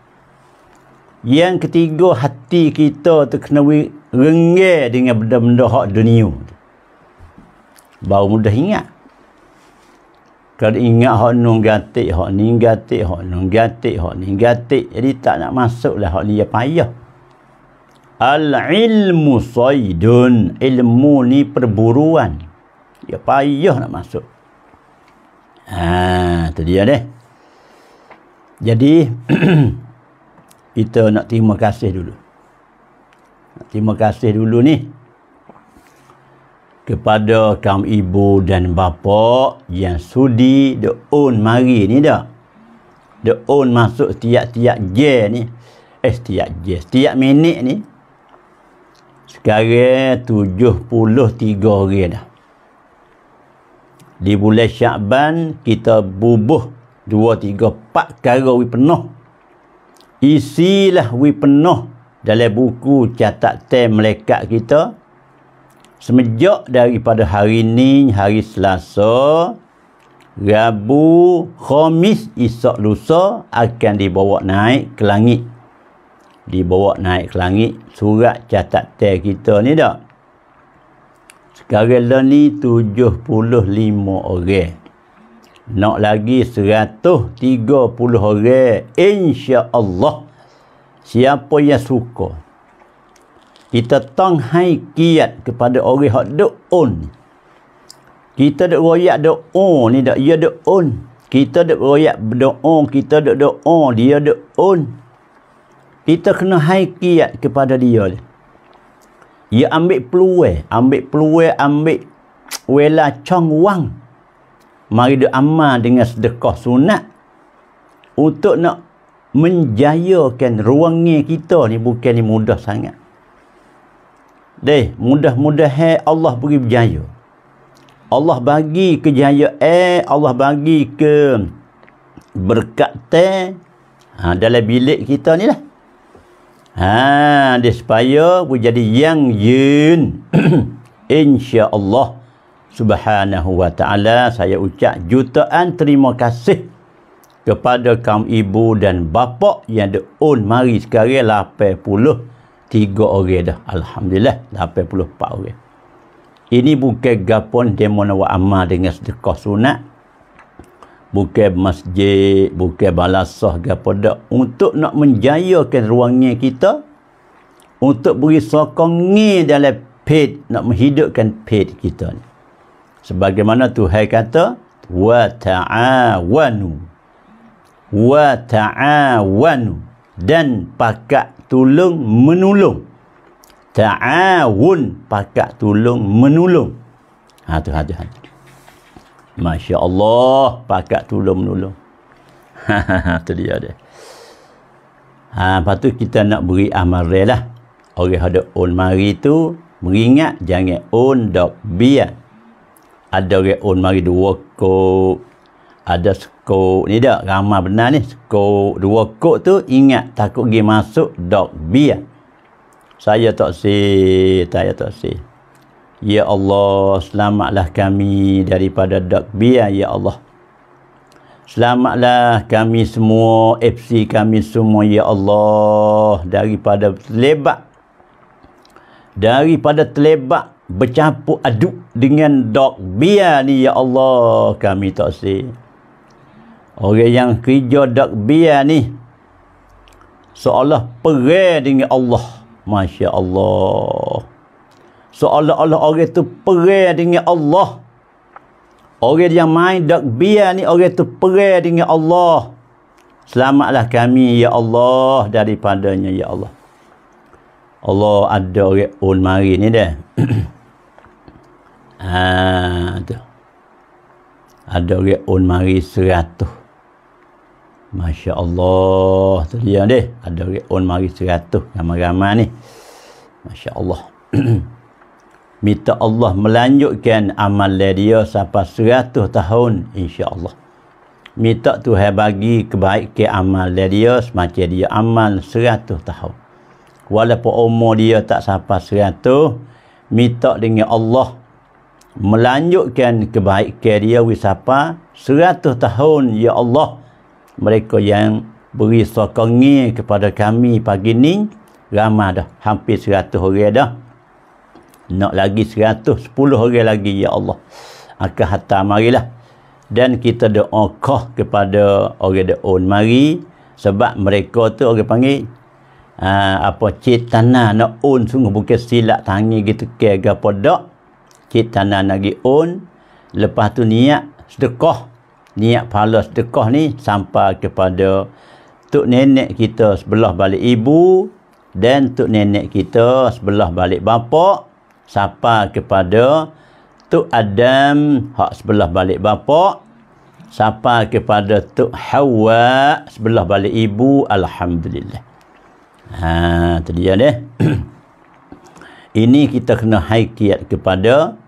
Yang ketiga hati kita tu kena renggir dengan benda-benda hak dunia. Baru mudah ingat. Kalau ingat hak nung gatik, hak ning gatik, hak nung gatik, hak ning gatik. Jadi tak nak masuk lah hak ni payah. Ya. Al-ilmu saydun. Ilmu ni perburuan. Ya payah nak masuk. Ha, tu dia deh. Jadi, kita nak terima kasih dulu. Nak terima kasih dulu ni. Kepada kaum ibu dan bapa yang sudi the own mari ni dah. The own masuk setiap-setiap je ni. Eh, setiap je. Setiap minit ni. Sekarang 73 hari dah. Di bulan Syakban, kita bubuh 2, 3, 4 kara we penuh. Isilah we penuh dalam buku catatan melekat kita. Semenjak daripada hari ini, hari Selasa, Rabu, Khamis, Isak Lusa akan dibawa naik ke langit dibawa naik ke langit surat catatan kita ni dah sekarang lah ni 75 orang nak lagi 130 orang insya Allah siapa yang suka kita tong hai kiat kepada orang hak de on kita dak royak de on ni dak ya de on kita dak royak de on kita dak de on dia de on kita kena haikiat ya kepada dia dia ambil peluang ambil peluang ambil wela cong wang mari dia amal dengan sedekah sunat untuk nak menjayakan ruangnya kita ni bukan ni mudah sangat deh mudah-mudah Allah beri berjaya Allah bagi kejayaan eh, Allah bagi ke berkat teh ha, dalam bilik kita ni lah Ha, dia supaya menjadi yang Yun, Insya Allah. Subhanahu wa ta'ala. Saya ucap jutaan terima kasih. Kepada kaum ibu dan bapa yang ada on mari sekarang tiga orang dah. Alhamdulillah 84 orang. Ini bukan gapon dia mahu amal dengan sedekah sunat bukan masjid, bukan balasah ke apa dah. Untuk nak menjayakan ruangnya kita, untuk beri sokongnya dalam pet nak menghidupkan pet kita ni. Sebagaimana Tuhan kata, wa ta'awanu. Wa ta'awanu. Dan pakat tulung menulung, Ta'awun pakat tulung menulung. Ha tu, ha tu, ha, Hmm. Masya Allah pakat tolong menolong itu dia dia ha, lepas tu kita nak beri amarilah lah orang ada on mari tu beringat jangan on dok biar ada orang on mari dua kok ada skok ni dah ramah benar ni skok dua kok tu ingat takut pergi masuk dok biar saya tak si saya tak si Ya Allah, selamatlah kami daripada dakbia ya Allah. Selamatlah kami semua, FC kami semua ya Allah daripada terlebak daripada terlebak bercampur aduk dengan dakbia ni ya Allah, kami tak sih. Orang yang kerja dakbia ni seolah perai dengan Allah. Masya Allah seolah-olah orang tu perih dengan Allah orang yang main dak biar ni orang tu perih dengan Allah selamatlah kami ya Allah daripadanya ya Allah Allah ada orang un mari ni dah ha, tu. ada orang un mari seratus Masya Allah tu dia ni ada orang un mari seratus ramai-ramai ni Masya Allah minta Allah melanjutkan amal dia sampai seratus tahun insya Allah. minta Tuhan bagi kebaikan amal dia semacam dia amal seratus tahun walaupun umur dia tak sampai seratus minta dengan Allah melanjutkan kebaikan dia wisapa seratus tahun ya Allah mereka yang beri sokongi kepada kami pagi ni ramah dah hampir seratus orang dah nak lagi sepuluh orang lagi ya Allah akan hantar marilah dan kita doa doakah kepada orang daun mari sebab mereka tu orang panggil aa, ha, apa cik tanah nak un sungguh bukan silap tangi gitu ke apa dak cik tanah nak gi un lepas tu niat sedekah niat pahala sedekah ni sampai kepada tok nenek kita sebelah balik ibu dan tok nenek kita sebelah balik bapak sapa kepada Tok Adam hak sebelah balik bapak sapa kepada Tok Hawa sebelah balik ibu alhamdulillah ha tadi ya deh ini kita kena haikiat kepada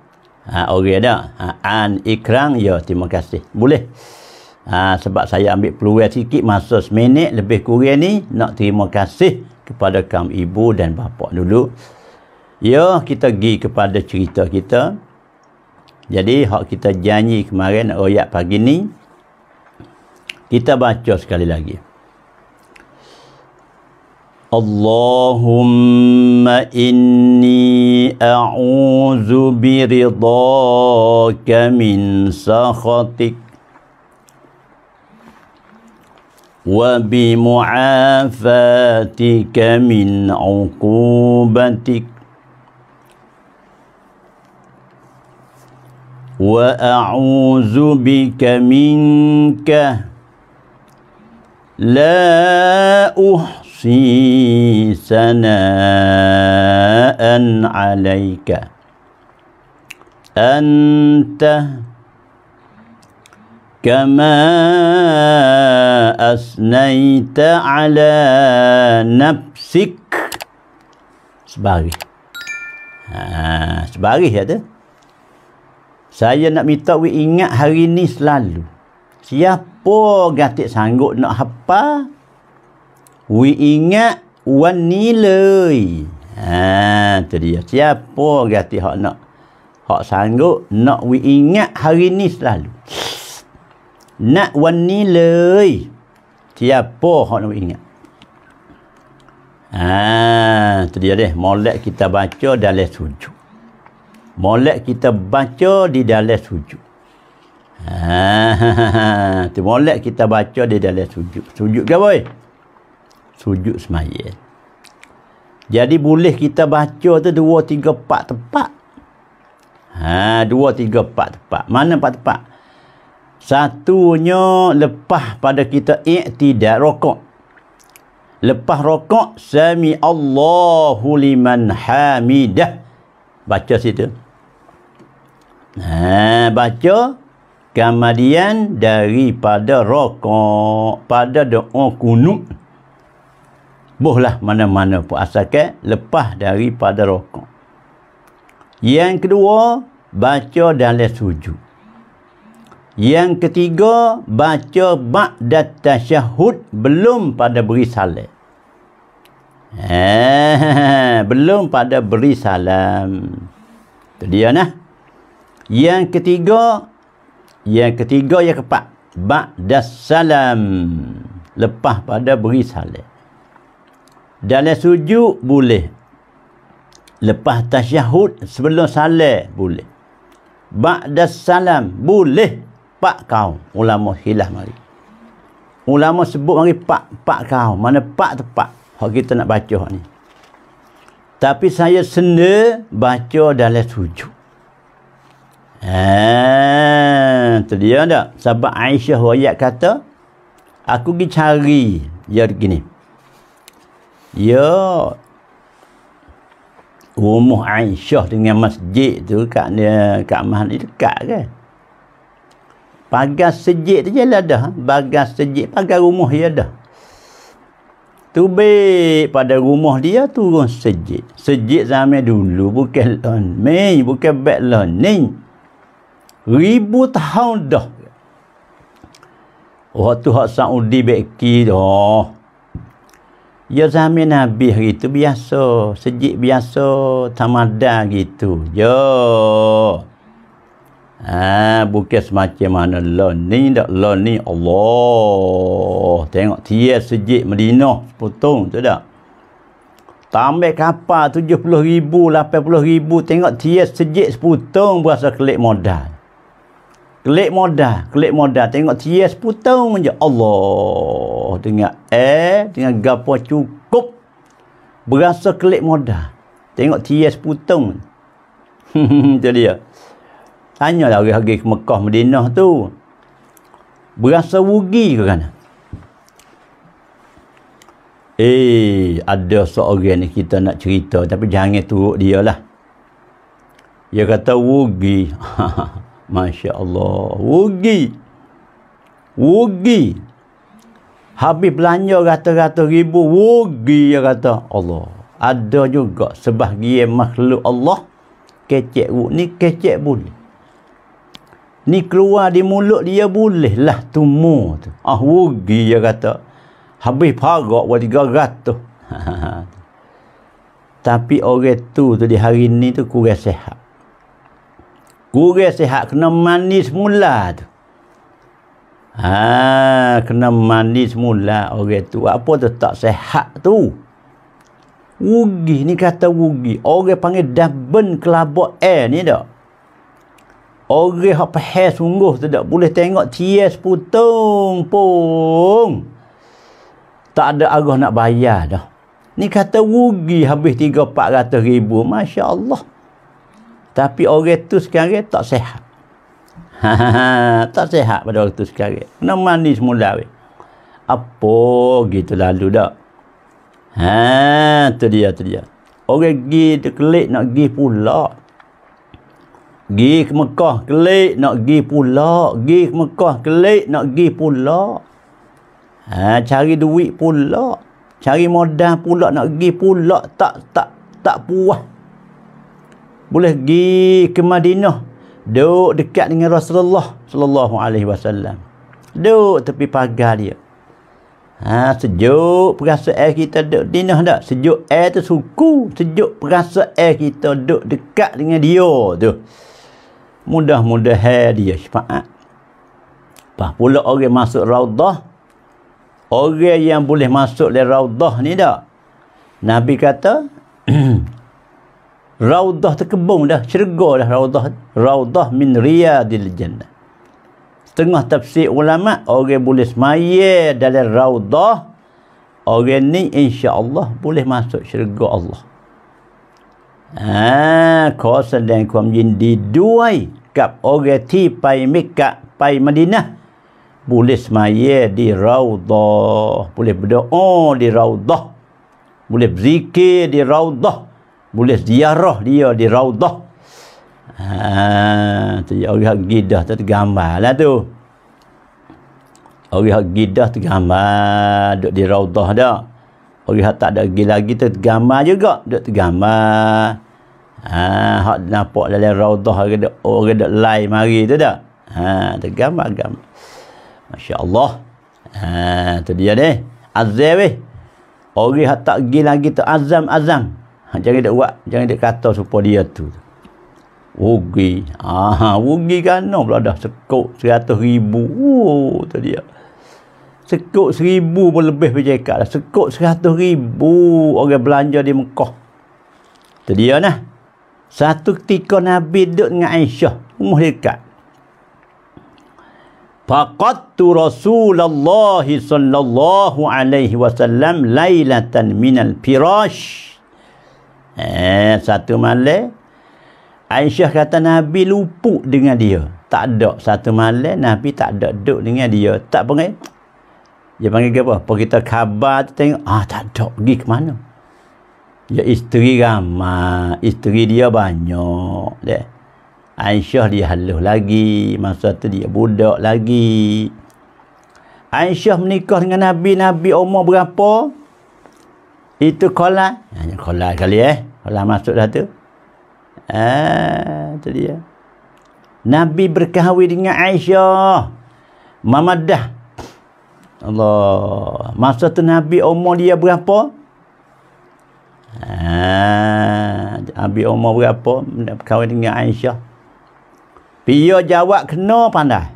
ha okey ada. ha, an ikrang ya terima kasih boleh Ha, sebab saya ambil peluang sikit masa seminit lebih kurang ni nak terima kasih kepada kaum ibu dan bapa dulu. Ya, kita pergi kepada cerita kita. Jadi, hak kita janji kemarin, royak pagi ni, kita baca sekali lagi. اللهم اني اعوذ برضاك من سخطك وبمعافاتك من عقوبتك وأعوذ بك منك لا أحصي ثناء عليك أنت كما أثنيت على نفسك سباري آه سباري هذا saya nak minta we ingat hari ni selalu siapa gatik sanggup nak apa we ingat wan nilai ha tu dia siapa gatik hak nak hak sanggup nak we ingat hari ni selalu nak wan nilai siapa hak nak we ingat ha tu dia deh molek kita baca dalam sujud molek kita baca di dalam sujud. Ha, tu molek kita baca di dalam sujud. Sujud ke boy? Sujud semayal. Jadi boleh kita baca tu dua, tiga, empat tempat. Ha, dua, tiga, empat tempat. Mana empat tempat? Satunya lepas pada kita iktidak rokok. Lepas rokok, Sami Allahu liman hamidah. Baca situ. Ha, baca kemudian daripada rokok pada doa kunut bolehlah mana-mana pun asalkan lepas daripada rokok yang kedua baca dalam sujud yang ketiga baca ba'da tasyahud belum pada beri salam eh belum pada beri salam itu dia nah yang ketiga, yang ketiga, yang keempat. Ba'das salam. Lepas pada beri salam. Dalam sujud boleh. Lepas tasyahud sebelum salam boleh. Ba'das salam boleh. Pak kau. Ulama hilah mari. Ulama sebut mari pak. Pak kau. Mana pak tu pak. kita nak baca ni. Tapi saya senda baca dalam sujud. Haa, dia tak? Sebab Aisyah Wayat kata, aku pergi cari, ya gini. Ya, rumah Aisyah dengan masjid tu kat dia kat mahal dekat kan pagar sejik tu je lah dah pagar sejik pagar rumah dia ya dah tubik pada rumah dia turun sejik sejik zaman dulu bukan lon bukan bad lon ribu tahun dah waktu hak Saudi beki dah ya zaman Nabi hari itu biasa sejik biasa tamada gitu ya ah bukan semacam mana lah ni tak lah ni Allah tengok dia sejik Madinah sepotong tu tak Tambah kapal 70 ribu, 80 ribu. Tengok tiap sejik seputung berasa kelik modal. Kelik modal. Kelik modal. Tengok tia putung je Allah. Dengan air. Dengan gapa cukup. Berasa kelik modal. Tengok tia putung. Itu dia. Tanya lah hari-hari ke Mekah Madinah tu. Berasa wugi, ke kan? Eh, ada seorang ni kita nak cerita. Tapi jangan turut dia lah. Dia kata rugi. Hahaha. Masya Allah. Wugi. Wugi. Habis belanja rata-rata ribu. Wugi dia kata. Allah. Ada juga sebahagian makhluk Allah. Kecek wuk ni kecek boleh. Ni keluar di mulut dia boleh lah tumu tu. Ah wugi dia kata. Habis parak buat tiga tu. Tapi orang tu tu di hari ni tu kurang sehat. Gurih sihat kena manis mula tu. Ha, kena manis mula orang okay, tu. Apa tu tak sihat tu? Ugi, ni kata Ugi. Orang panggil daben kelabu air ni tak? Orang yang pahal sungguh tu tak? Boleh tengok tias putung pung. Tak ada arah nak bayar dah. Ni kata Ugi habis 3-400 ribu. Masya Allah. Tapi orang tu sekarang tak sehat. tak sehat pada orang tu sekarang. Kena mandi semula. We. Apa gitu lalu dah. Ha, tu dia, tu dia. Orang pergi tu kelik nak pergi pula. Pergi ke Mekah kelik nak pergi pula. Pergi ke Mekah kelik nak pergi pula. Ha, cari duit pula. Cari modal pula nak pergi pula. Tak, tak, tak puas boleh pergi ke Madinah duduk dekat dengan Rasulullah sallallahu alaihi wasallam duduk tepi pagar dia ha sejuk perasaan air kita duduk dinah dak sejuk air tu suku sejuk perasaan air kita duduk dekat dengan dia tu mudah-mudahan dia syafaat pas pula orang masuk Ra'udah orang yang boleh masuk dalam Ra'udah ni dak nabi kata raudah terkebung dah syurga dah raudah raudah min riyadil jannah setengah tafsir ulama orang boleh semaya dalam raudah orang ni insya Allah boleh masuk syurga Allah ah ha, kosan dan kaum jin di duai kap orang ti pai Mekah pai Madinah boleh semaya di raudah boleh berdoa di raudah boleh berzikir di raudah boleh ziarah dia di raudah ha, ah, tu orang gidah tu tergambar lah tu orang gidah tergambar duduk di raudah dah orang tak ada gila lagi tergambar juga duduk tergambar ha, hak nampak dalam raudah orang duduk orang duduk lain mari tu dah ha, tergambar gambar Masya Allah ha, tu dia ni azam eh orang tak gila lagi tu azam azam Ha, jangan dia buat jangan dia kata supaya dia tu rugi ah rugi kan pula dah sekok seratus ribu oh tu dia sekok seribu pun lebih bercakap dah sekok 100 ribu orang belanja di Mekah tu dia nah satu ketika Nabi duduk dengan Aisyah rumah dekat Faqattu Rasulullah sallallahu alaihi wasallam lailatan minal firash Eh, satu malam Aisyah kata Nabi luput dengan dia. Tak ada satu malam Nabi tak ada duduk dengan dia. Tak panggil. Dia panggil apa? Pergi kita khabar tu tengok. Ah, tak ada. Pergi ke mana? Ya isteri ramai. Isteri dia banyak. Dek. Aisyah dia halus lagi. Masa tu dia budak lagi. Aisyah menikah dengan Nabi. Nabi umur berapa? Itu kolat. Kolat kali eh. Kalau masuk dah tu. Ah, tu dia. Nabi berkahwin dengan Aisyah. Mama Allah. Masa tu Nabi umur dia berapa? Ah, Nabi umur berapa? Nak berkahwin dengan Aisyah. Pia jawab kena pandai.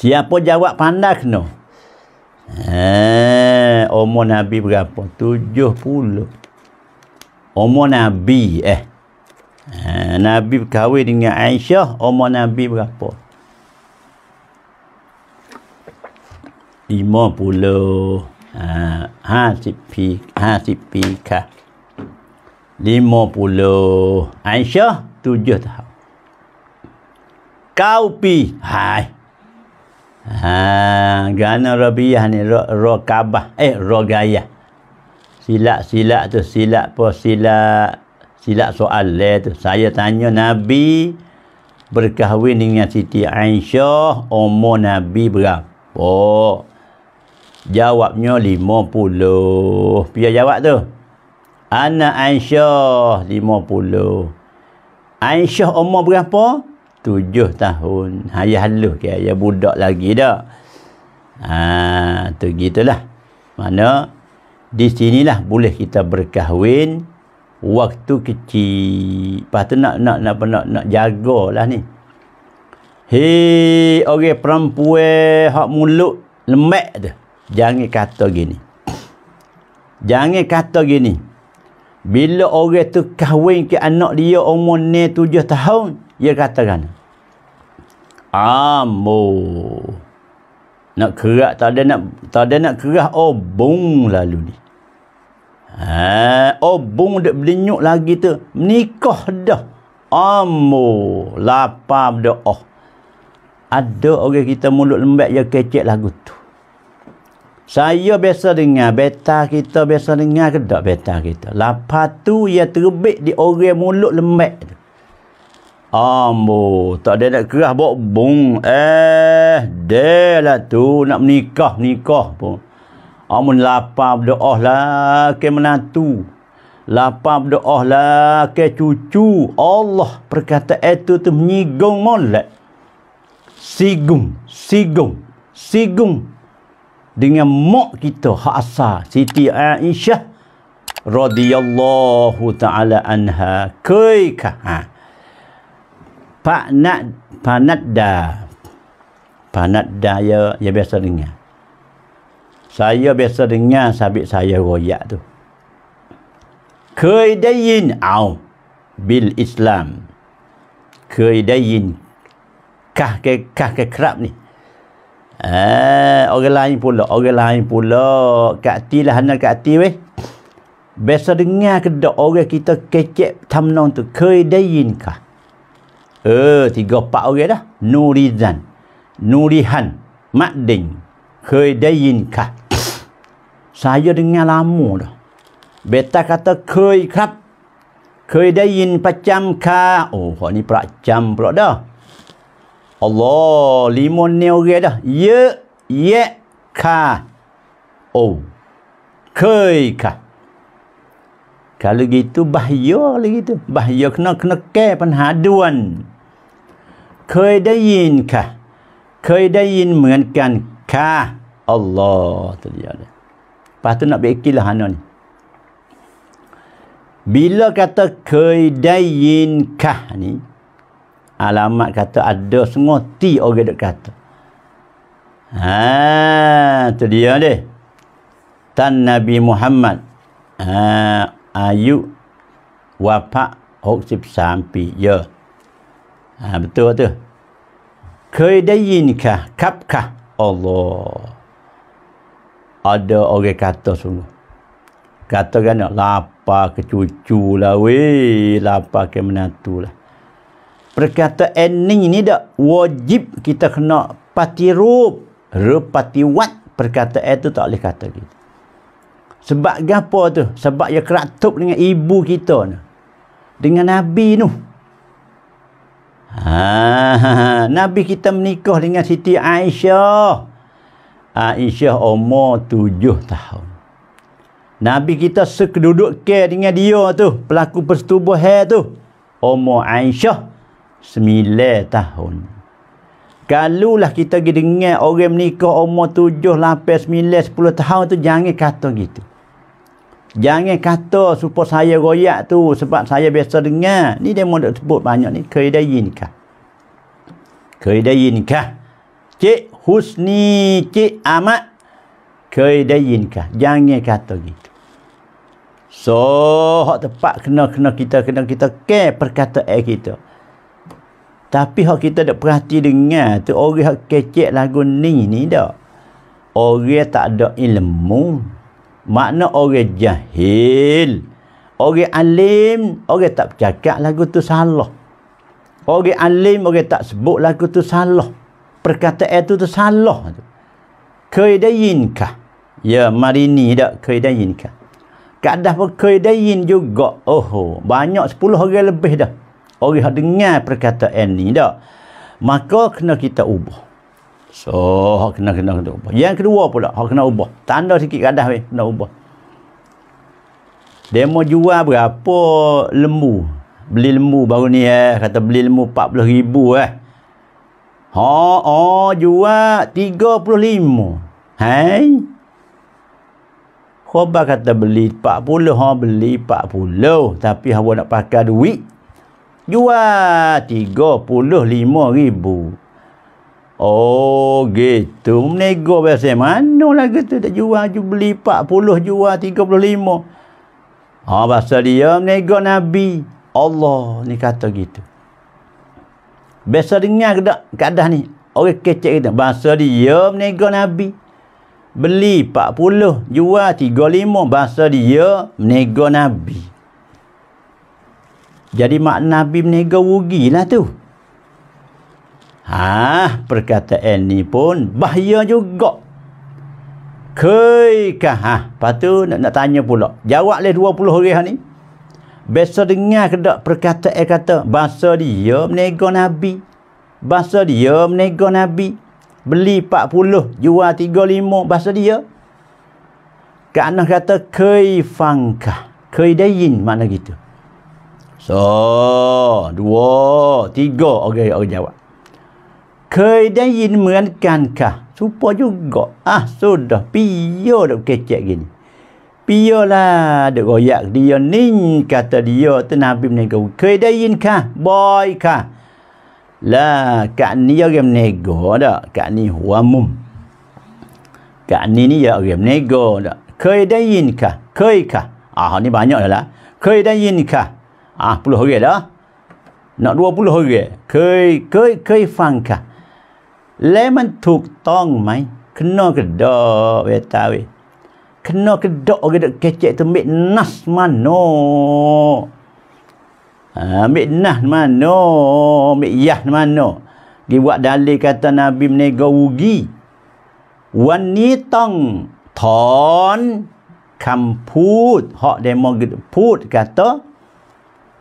Siapa jawab pandai kena. Ah, umur Nabi berapa? Tujuh puluh umur Nabi eh. eh. Nabi berkahwin dengan Aisyah, umur Nabi berapa? 50 ha sipi ha sipi ka 50 Aisyah 7 tahun kau pi hai ha eh, gana rabiah ni ro, ro kabah eh ro silap-silap tu silap apa silap silap soal tu saya tanya Nabi berkahwin dengan Siti Aisyah umur Nabi berapa jawabnya lima puluh pihak jawab tu anak Aisyah lima puluh Aisyah umur berapa tujuh tahun ayah halus ke ayah budak lagi dah Ah, tu gitulah mana di sinilah boleh kita berkahwin waktu kecil lepas tu nak nak nak nak, nak jaga lah ni hei orang okay, perempuan hak mulut lemak tu jangan kata gini jangan kata gini bila orang tu kahwin ke anak dia umur ni tujuh tahun dia katakan amboh nak kerak tak ada nak tak ada nak kerah oh bung lalu ni ha oh bung dek denyuk lagi tu menikah dah ambo lapar dah oh ada orang kita mulut lembek yang kecek lagu tu saya biasa dengar beta kita biasa dengar ke tak beta kita lapar tu yang terbit di orang mulut lembek tu Ambo, tak ada nak kerah bok bung. Eh, dia lah tu nak menikah, nikah pun. Amun ah, lapar berdoa lah ke menantu. Lapar berdoa lah ke cucu. Allah perkata itu eh, tu menyigung molek. Sigung, sigung, sigung. Dengan mak kita, Ha'asa, Siti Aisyah. radhiyallahu ta'ala anha. Kekahan. Ha panat panadda dah ya ya biasa dengar saya biasa dengar sabit saya royak tu kaidain au bil islam kaidain kah ke kah ke kerap ni eh orang lain pula orang lain pula katilah hana kati we. biasa dengar ke orang kita kecek tamnon tu kaidain kah Eh, tiga empat orang dah. Nurizan. Nurihan. Mak Ding. Kedayin kah. Saya dengar lama dah. Beta kata kei kap. Kedayin pacam kah. Oh, ni pacam pula dah. Allah, lima ni orang dah. Ye, ye, kah. Oh. Kei kah. Kalau gitu bahaya kalau gitu. Bahaya kena kena ke penhaduan. Hmm. เคยได้ยินค่ะเคยได้ยินเหมือนกันค่ะอัลลอฮฺตัวเดียวเลยปาตุนับเอกิลฮานอนบิลกาตะเคยได้ยินค่ะนี่อัลามะกาตะอัดเดอสงอตีโอเกดกาตะฮะตัวเดียวเลยท่านนบีมุฮัมมัดอายุวะพะหกสิบสามปีเยอะ Ha, betul tu. Kedayin kah? Kap kah? Allah. Ada orang kata sungguh. Kata kan, lapar ke cucu lah weh. Lapar ke menatu lah. Perkataan ini ni dah wajib kita kena pati rup. pati wat. Perkataan itu eh tak boleh kata gitu. Sebab apa tu? Sebab ia keratup dengan ibu kita ni. Dengan Nabi ni. Ha, Nabi kita menikah dengan Siti Aisyah. Ah, Aisyah umur tujuh tahun. Nabi kita sekeduduk ke dengan dia tu. Pelaku persetubuhan tu. Umur Aisyah. Sembilan tahun. Kalulah kita pergi dengar orang menikah umur tujuh, lapis sembilan, sepuluh tahun tu. Jangan kata gitu. Jangan kata supaya saya goyak tu sebab saya biasa dengar. Ni dia mahu sebut banyak ni. Kedai ni kah? Kedai ni kah? Cik Husni, Cik Ahmad. Kedai ni kah? Jangan kata gitu. So, hak tepat kena-kena kita, kena kita ke perkataan kita. Tapi hak kita tak perhati dengar tu, orang yang kecek lagu ni ni dah. Orang tak ada ilmu makna orang jahil orang alim orang tak cakap lagu tu salah orang alim orang tak sebut lagu tu salah perkataan itu tu salah kaidainkah ya mari ni dak kaidainkah kadah kaidain juga oh banyak sepuluh orang lebih dah orang dengar perkataan ni dak maka kena kita ubah So, hak kena kena kena ubah. Yang kedua pula, hak kena ubah. Tanda sikit kadah weh, nak ubah. Demo jual berapa lembu? Beli lembu baru ni eh, kata beli lembu ribu eh. Ha, oh, jual 35. Hai. Khabar kata beli 40, ha beli 40, tapi hawa nak pakai duit jual ribu. Oh gitu menego biasa mana lah kata tak jual jual beli 40 jual 35 ha oh, ah, bahasa dia menego Nabi Allah ni kata gitu biasa dengar ke tak keadaan ni orang kecek kita bahasa dia menego Nabi beli 40 jual 35 bahasa dia menego Nabi jadi mak Nabi menego lah tu Ha, perkataan ni pun bahaya juga. Kei kah? Ha, lepas tu nak, nak tanya pula. Jawab leh 20 orang ni. Biasa dengar ke tak perkataan kata bahasa dia menegur Nabi. Bahasa dia menegur Nabi. Beli 40, jual 35 bahasa dia. Kerana kata kei fangkah. Kei dayin mana gitu. So, dua, tiga orang-orang okay, okay, jawab. Kedai yin mengan kankah. Supa juga. Ah, sudah. Pio dah kecek gini. Pio lah. Dia royak dia ni. Kata dia. Itu Nabi menegak. Kedai yin kah? Boy kah? Lah. Kak ni orang yang menegak tak? Kak ni huamum. Kak ni ni ya orang yang menegak tak? Kedai yin kah? Kedai kah? Ah, ni banyak dah lah. Kedai yin kah? Ah, puluh orang dah. Nak dua puluh orang. Kedai, kedai, kedai fang kah? Lain man tuk tong mai. Kena kedok we tawe. Eh. Kena kedok ke dok kecek tu mik nas mano. Ha, ambil nah mano, ambil yah mano. Dia buat dalil kata Nabi menegak ugi. Wan ni tong ton kamput hak demo put kata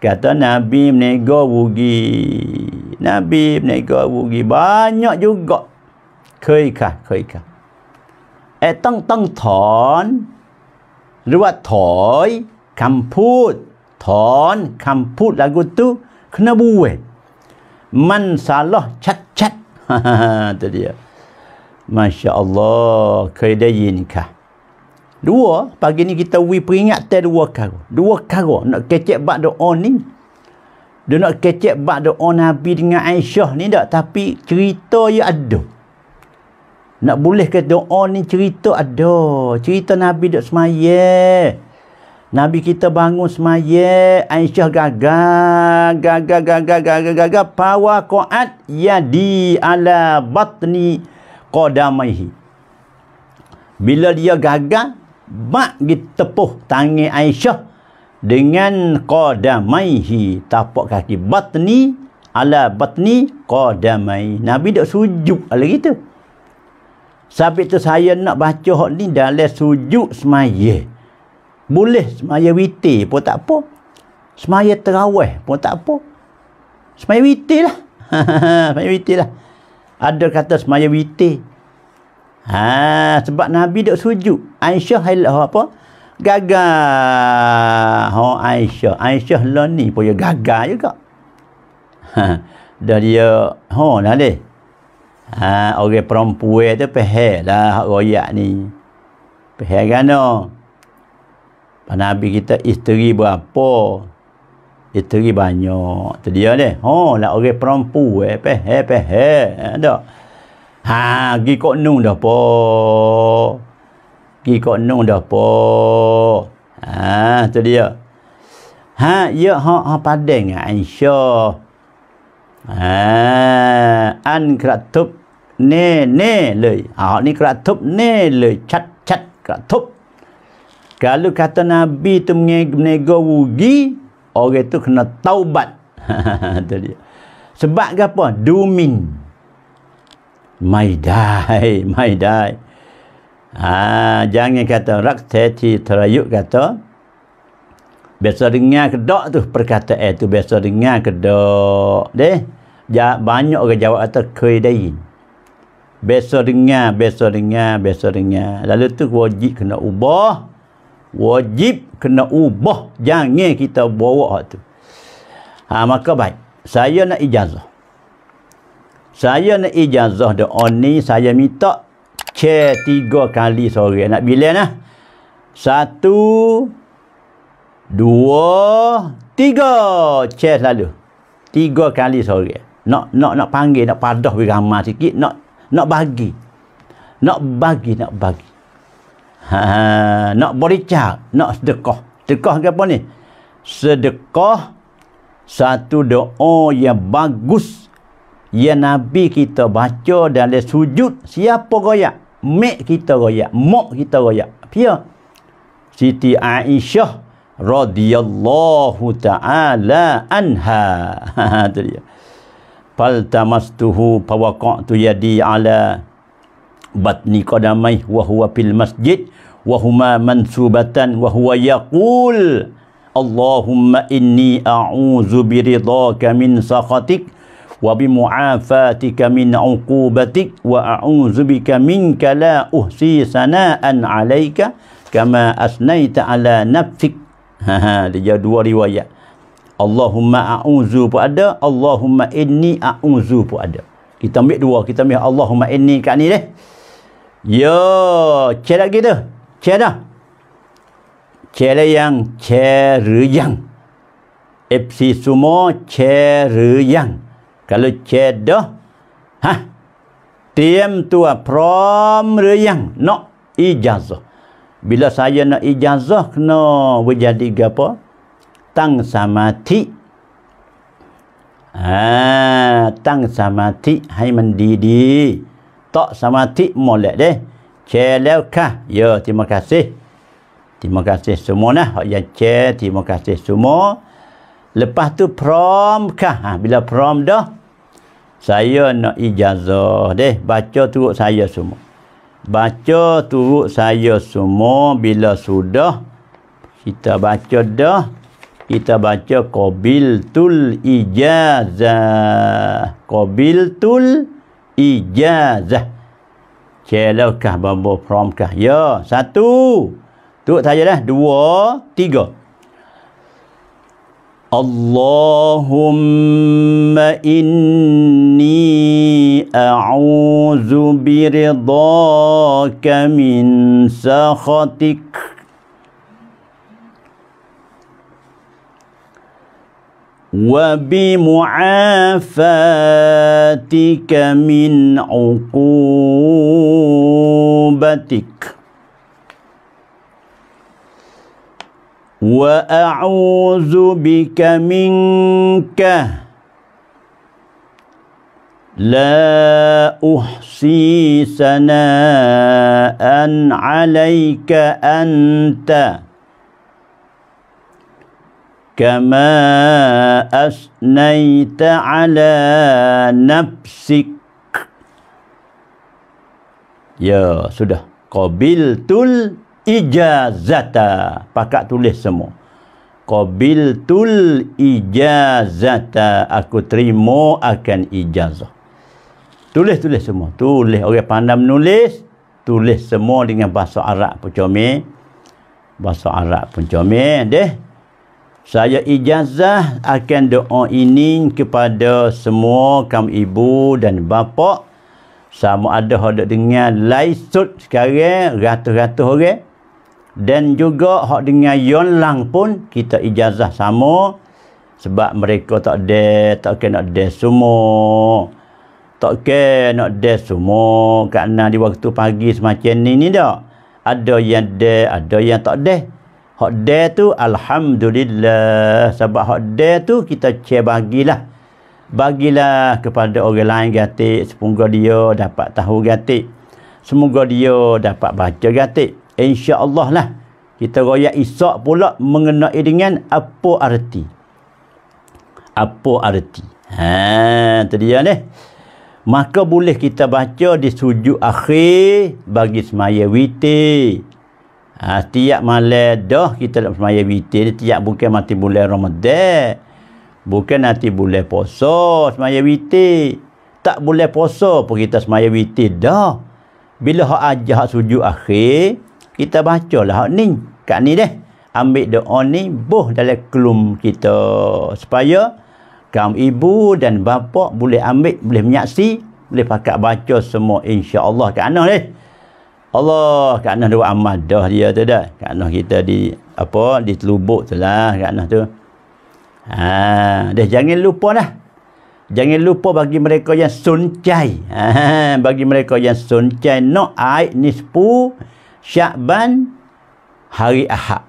Kata Nabi menega rugi. Nabi menega rugi. Banyak juga. Keikah, keikah. Eh, tang tang thon. หรือว่าถอยคำพูดถอนคำพูดละกุตุคณบูเวมันสาลอชัดชัดตัวเดียวมาชาอัลลอฮ์เคยได้ยินค่ะ Dua, pagi ni kita we peringatkan dua kara. Dua kara. Nak kecek bak doa ni. Dia nak kecek bak doa Nabi dengan Aisyah ni tak. Tapi cerita ya ada. Nak boleh ke doa ni cerita ada. Cerita Nabi dok semaya. Nabi kita bangun semaya. Aisyah gagal. Gagal, gagal, gagal, gagal. Pawa ko'at yadi ala batni qadamaihi. Bila dia gagal, mak tepuh tangi Aisyah dengan qadamaihi tapak kaki batni ala batni qadamai nabi dah sujud ala kita sabit tu saya nak baca hok ni dalam sujud semaya boleh semaya witi pun tak apa semaya terawih pun tak apa semaya witi lah semaya witi lah ada kata semaya witi Ha, sebab Nabi dok sujud. Aisyah hal apa? Gagal. Ha Aisyah. Aisyah la ni pun gagal juga. Ha. Dah dia ha nak leh. Ha orang perempuan tu pehel lah royak ni. Pehel gano. Pak Nabi kita isteri berapa? Isteri banyak. Tu dia leh. Ha lah orang perempuan eh pehel pehel. Ada. Ha, Ha, gi kok nung dah po. Gi kok nung dah po. Ha, tu dia. Ha, ya ha ha padeng insya. Ha, an kratup ne ne le. Ha ni kratup ne le chat chat kratup. Kalau kata Nabi tu mengego wugi, orang tu kena taubat. Ha, tu dia. Sebab apa? Dumin. ไม่ได้ไม่ได้อาจังยังกตรักแท้ที่ทรยุกตเบสอดิงากดอตุปรกาเตเอตเบสอดิงากดอเดยาบานยอกะจาวอัตเคยได้ยินเบสอดิงาเบสอดิงาเบสอดิงาแล้วลตุกวอญิคนะอุบอวอญิบคนะอุบอจังเงี้ยคิตาบัวอตุอามาก็ไปซายนะอิจาซ saya nak ijazah dia on ni saya minta cek tiga kali sore nak bila nah satu dua tiga cek selalu tiga kali sore nak nak nak panggil nak padah bagi ramah sikit nak nak bagi nak bagi nak bagi ha, ha, nak bericak, nak sedekah sedekah ke apa ni sedekah satu doa yang bagus ya Nabi kita baca dalam sujud siapa royak mak kita royak mak kita royak pia Siti Aisyah radhiyallahu taala anha tu dia fal tamastuhu pawaqtu yadi ala batni qadamai wa huwa fil masjid wa huma mansubatan wa huwa yaqul Allahumma inni a'uzu biridhaka min sakhatik وبمعافاتك من عقوبتك وأعوذ بك منك لا أحصي ثناء عليك كما أثنيت على نفسك هذا جدوى رواية اللهم أعوذ بك اللهم إني أعوذ بك kita ambil dua kita ambil Allahumma inni kat ni deh yo cerak kita cerak cera yang cera yang epsi semua cera yang kalau cedoh, ha diam tua prom reyang nak ijazah bila saya nak ijazah kena berjadi apa? tang samati ha tang samati hai mandidi tak samati molek deh celakah ya terima kasih terima kasih semua nah yang ce terima kasih semua Lepas tu prom kah. Ha, bila prom dah, saya nak ijazah deh. Baca turut saya semua. Baca turut saya semua bila sudah. Kita baca dah. Kita baca qabil tul ijazah. Qabil tul ijazah. Celah kah bambu prom kah. Ya. Satu. Turut saya dah. Dua. Tiga. Tiga. اللهم إني أعوذ برضاك من سخطك وبمعافاتك من عقوبتك وأعوذ بك منك لا أحصي ثناء عليك أنت كما أثنيت على نفسك يا سده قبلت ijazata. Pakat tulis semua. tul ijazata. Aku terima akan ijazah. Tulis-tulis semua. Tulis orang pandai menulis. Tulis semua dengan bahasa Arab pun comel. Bahasa Arab pun comel. Deh. Saya ijazah akan doa ini kepada semua kaum ibu dan bapa. Sama ada hendak dengar laisut sekarang ratus-ratus orang dan juga hak dengan Yon Lang pun kita ijazah sama sebab mereka tak ada tak kena nak ada semua tak kena nak ada semua kerana di waktu pagi semacam ni ni dah ada yang ada ada yang tak ada hak ada tu Alhamdulillah sebab hak ada tu kita cek bagilah bagilah kepada orang lain gatik semoga dia dapat tahu gatik semoga dia dapat baca gatik InsyaAllah lah. Kita royak isyak pula mengenai dengan apa arti. Apa arti. Ha, itu dia ni. Maka boleh kita baca di sujud akhir bagi semaya witi. Ha, tiap malam dah kita nak semaya witi. Tiap bukan mati bulan Ramadan. Bukan nanti boleh poso semaya witi. Tak boleh poso pergi kita semaya witi dah. Bila hak ajar hak sujud akhir, kita baca lah hak ni kat ni deh ambil doa ni boh dalam kelum kita supaya kaum ibu dan bapa boleh ambil boleh menyaksi boleh pakat baca semua insya-Allah kat anak deh Allah kat anak dua amal dah dia tu dah kat anak kita di apa di telubuk tu lah kat anak tu ha deh jangan lupa lah Jangan lupa bagi mereka yang suncai. Ha, bagi mereka yang suncai. Nak no, air ni sepuluh. Syakban hari Ahad.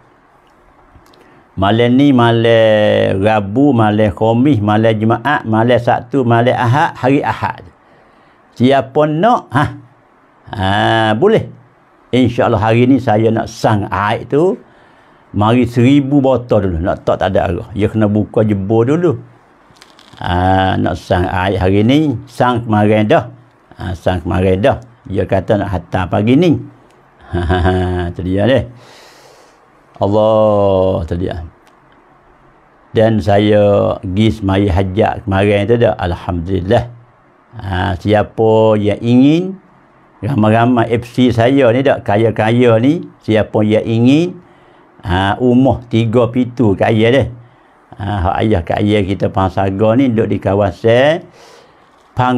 Malam ni malam Rabu, malam Khamis, malam Jumaat, malam Sabtu, malam Ahad, hari Ahad. Siapa nak ha? Ha, boleh. Insya-Allah hari ni saya nak sang air tu mari seribu botol dulu nak tak tak ada arah dia ya kena buka jebur dulu ha, nak sang air hari ni sang kemarin dah ha, sang kemarin dah dia kata nak hantar pagi ni Terdia deh. Allah terdia. Dan saya gis mai hajat kemarin tu dah alhamdulillah. Ha, siapa yang ingin ramai-ramai FC saya ni dah kaya-kaya ni siapa yang ingin ha, umuh tiga pitu kaya deh. Ha, ayah kaya kita pangsaga ni duduk di kawasan pang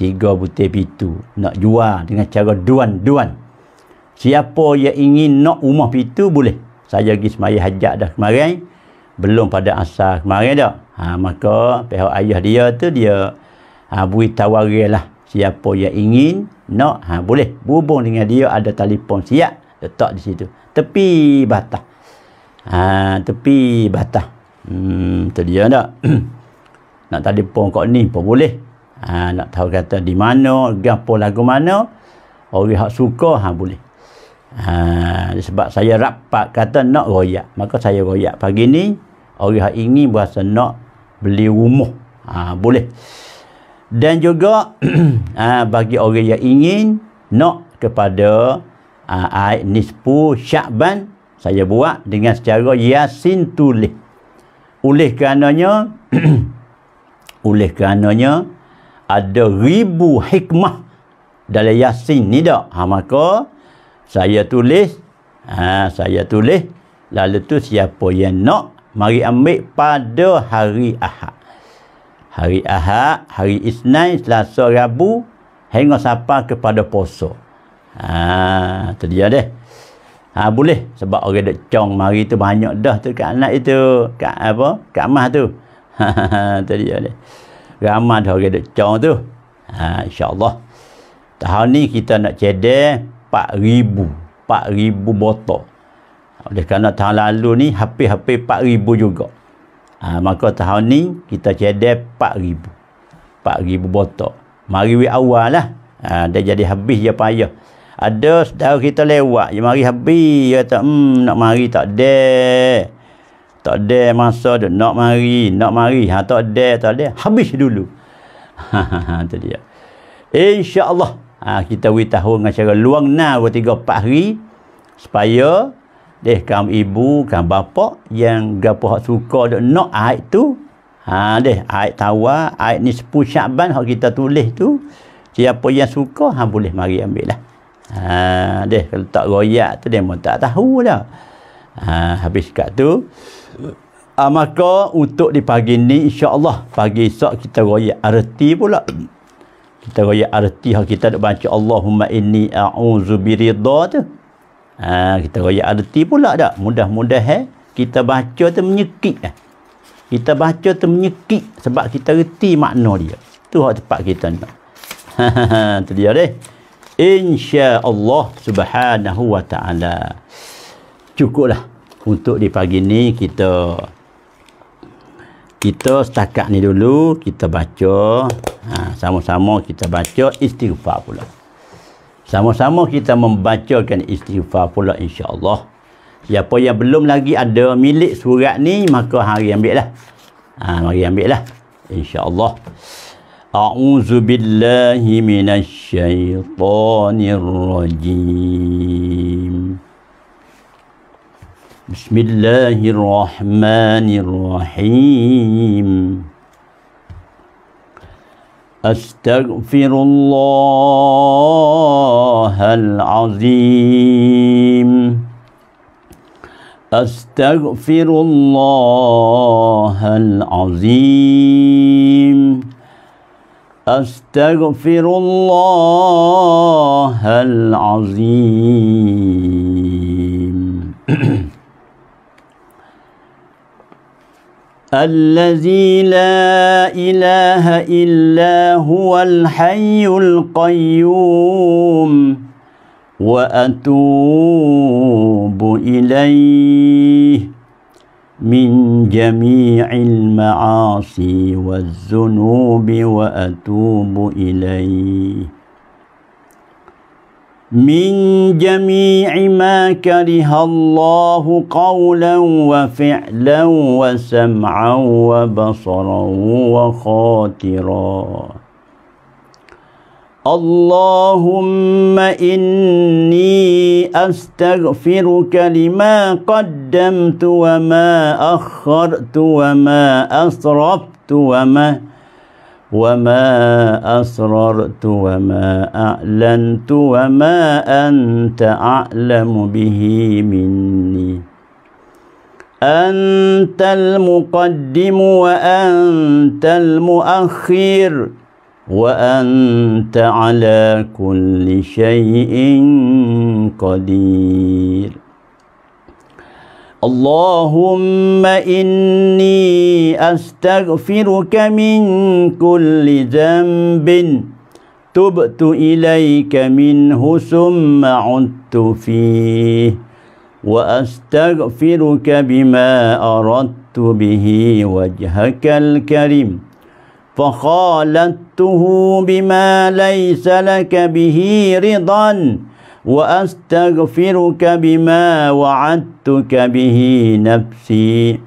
tiga butir pitu nak jual dengan cara duan-duan siapa yang ingin nak rumah pintu boleh saya pergi semayah hajat dah kemarin belum pada asal kemarin dah ha, maka pihak ayah dia tu dia ha, beritahu lah siapa yang ingin nak ha, boleh berhubung dengan dia ada telefon siap letak di situ tepi batas ha, tepi batas hmm, tu dia tak nak telefon kat ni pun boleh ha, nak tahu kata di mana gapo lagu mana orang yang suka ha, boleh Ha, sebab saya rapat kata nak royak. Maka saya royak. Pagi ni, orang yang ingin berasa nak beli rumah. Ha, boleh. Dan juga ha, bagi orang yang ingin nak kepada ha, air nispu syakban, saya buat dengan secara yasin tulis. Oleh kerananya, oleh kerananya, ada ribu hikmah dalam yasin ni tak? Ha, maka, saya tulis ha, saya tulis lalu tu siapa yang nak mari ambil pada hari Ahad hari Ahad hari Isnin Selasa Rabu hingga sampai kepada poso ha tu dia deh ha boleh sebab orang dak cong mari tu banyak dah tu kat anak itu kat apa kat mah tu tu dia deh ramai dah orang dak cong tu ha insyaallah tahun ni kita nak cedek 4,000. 4,000 botol. Oleh kerana tahun lalu ni hampir-hampir 4,000 juga. Ha, maka tahun ni kita cedai 4,000. 4,000 botol. Mari we awal lah. Ha, dah jadi habis je payah. Ada saudara kita lewat. Dia mari habis. Dia kata, hmm, nak mari tak ada. Tak ada masa dia nak mari. Nak mari. Ha, tak ada, tak ada. Habis dulu. Ha, ha, ha, tu dia. InsyaAllah. Allah ha, kita wi tahu dengan cara luang na 2 3 4 hari supaya deh kaum ibu kaum bapa yang gapo hak suka dak nak ait tu ha deh ait tawa ait ni sepuh syaban hak kita tulis tu siapa yang suka ha boleh mari ambil lah ha deh kalau tak royak tu dia tak tahu dah ha habis kat tu ha, maka untuk di pagi ni insyaallah pagi esok kita royak arti pula kita kaya arti hak kita nak baca Allahumma inni a'udzu biridha tu. Ha, kita kaya arti pula dak. Mudah-mudah eh? kita baca tu menyekik eh? Kita baca tu menyekik sebab kita reti makna dia. Tu hak tepat kita nak. tu dia deh. Insya Allah subhanahu wa ta'ala. Cukuplah untuk di pagi ni kita kita setakat ni dulu kita baca ha, sama-sama ha, kita baca istighfar pula sama-sama kita membacakan istighfar pula insyaAllah siapa yang belum lagi ada milik surat ni maka hari ambil lah ha, hari ambil lah insyaAllah أعوذ بالله من الشيطان بسم الله الرحمن الرحيم أستغفر الله العظيم أستغفر الله العظيم أستغفر الله العظيم الذي لا إله إلا هو الحي القيوم وأتوب إليه من جميع المعاصي والذنوب وأتوب إليه من جميع ما كره الله قولا وفعلا وسمعا وبصرا وخاطرا اللهم إني أستغفرك لما قدمت وما أخرت وما أسرفت وما وما أسررت وما أعلنت وما أنت أعلم به مني أنت المقدم وأنت المؤخر وأنت على كل شيء قدير اللهم إني أستغفرك من كل ذنب تبت إليك منه ثم عدت فيه وأستغفرك بما أردت به وجهك الكريم فخالته بما ليس لك به رضا وأستغفرك بما وعدتك به نفسي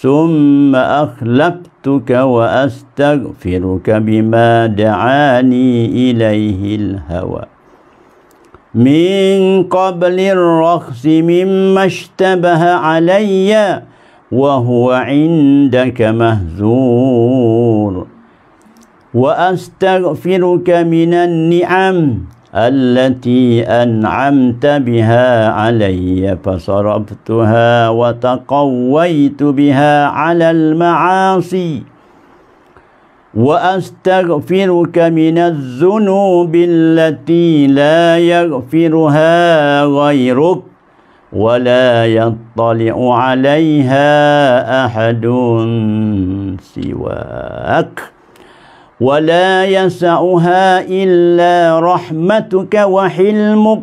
ثم أخلفتك وأستغفرك بما دعاني إليه الهوى من قبل الرخص مما اشتبه علي وهو عندك مهزور وأستغفرك من النعم التي أنعمت بها علي فصرفتها وتقويت بها على المعاصي وأستغفرك من الذنوب التي لا يغفرها غيرك ولا يطلع عليها أحد سواك ولا يسعها إلا رحمتك وحلمك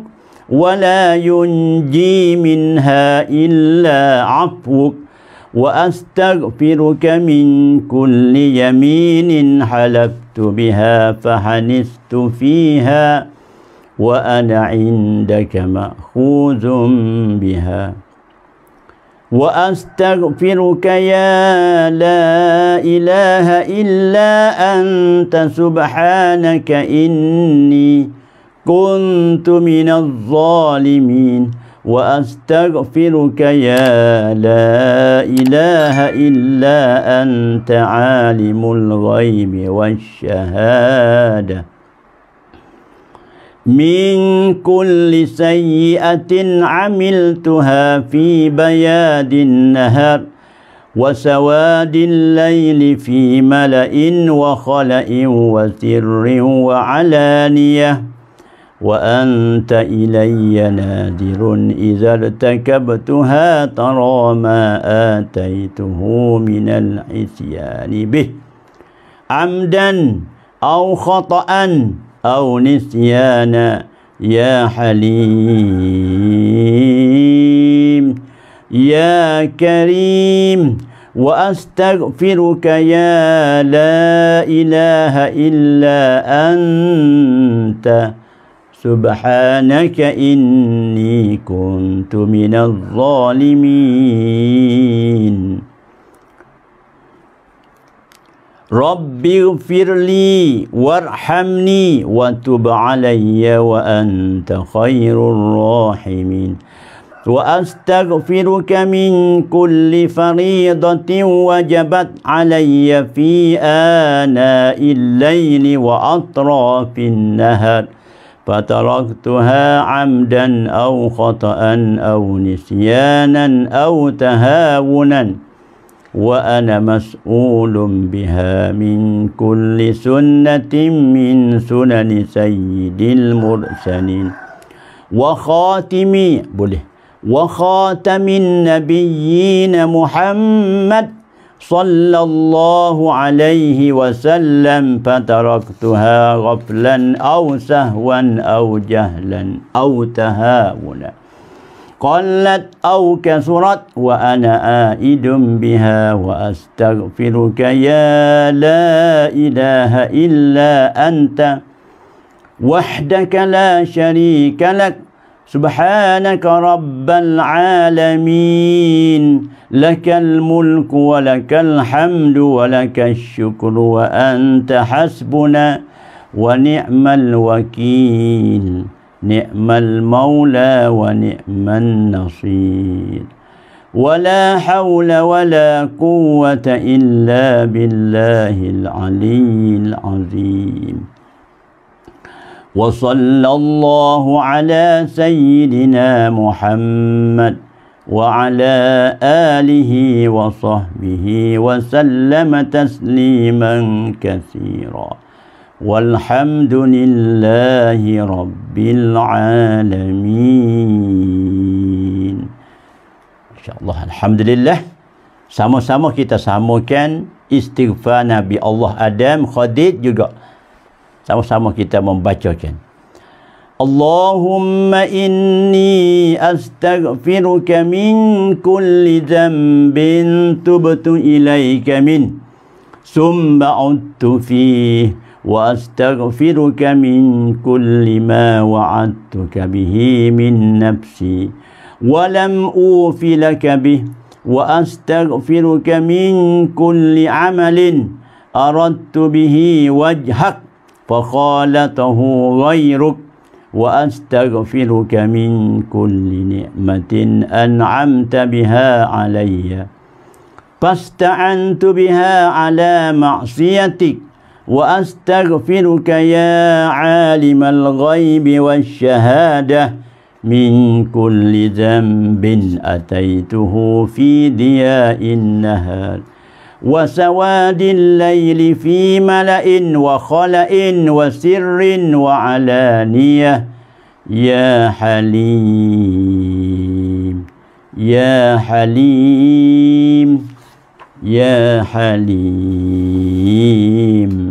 ولا ينجي منها إلا عفوك وأستغفرك من كل يمين حلفت بها فحنست فيها وأنا عندك مأخوذ بها وأستغفرك يا لا إله إلا أنت سبحانك إني كنت من الظالمين وأستغفرك يا لا إله إلا أنت عالم الغيب والشهادة من كل سيئة عملتها في بياد النهر وسواد الليل في ملأ وخلأ وسر وعلانية وأنت إلي نادر إذا ارتكبتها ترى ما آتيته من العصيان به عمدا أو خطأ أو نسيانا يا حليم يا كريم وأستغفرك يا لا إله إلا أنت سبحانك إني كنت من الظالمين ربي اغفر لي وارحمني وتب علي وأنت خير الراحمين وأستغفرك من كل فريضة وجبت علي في آناء الليل وأطراف النهر فتركتها عمدا أو خطأ أو نسيانا أو تهاونا وأنا مسؤول بها من كل سنة من سنن سيد المرسلين وخاتم boleh وخاتم النبيين محمد صلى الله عليه وسلم فتركتها غفلا أو سهوا أو جهلا أو تهاونا قلت أو كثرت وأنا آئد بها وأستغفرك يا لا إله إلا أنت وحدك لا شريك لك سبحانك رب العالمين لك الملك ولك الحمد ولك الشكر وأنت حسبنا ونعم الوكيل نعم المولى ونعم النصير ولا حول ولا قوة إلا بالله العلي العظيم وصلى الله على سيدنا محمد وعلى آله وصحبه وسلم تسليما كثيرا والحمد لله رب العالمين إن شاء الله الحمد لله sama-sama kita samakan istighfar Nabi Allah Adam Khadid juga sama-sama kita membacakan اللهم إني أستغفرك من كل ذنب تبت إليك من ثم عدت فيه واستغفرك من كل ما وعدتك به من نفسي ولم اوف لك به واستغفرك من كل عمل اردت به وجهك فخالته غيرك واستغفرك من كل نعمه انعمت بها علي فاستعنت بها على معصيتك وأستغفرك يا عالم الغيب والشهادة من كل ذنب أتيته في ضياء النهار وسواد الليل في ملأ وخلأ وسر وعلانية يا حليم يا حليم يا حليم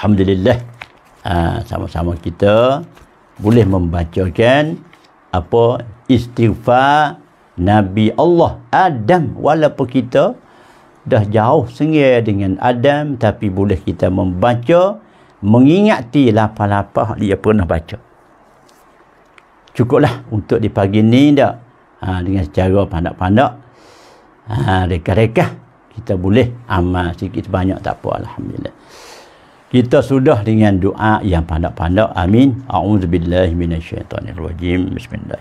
Alhamdulillah ha, sama-sama kita boleh membacakan apa istighfar Nabi Allah Adam walaupun kita dah jauh sengir dengan Adam tapi boleh kita membaca mengingati lapar-lapar dia pernah baca cukuplah untuk di pagi ni dah ha, dengan secara pandak-pandak ha, ah, reka-reka kita boleh amal sikit banyak tak apa Alhamdulillah kita sudah dengan doa yang pandak-pandak amin a'udzubillahi minasyaitonirrajim bismillah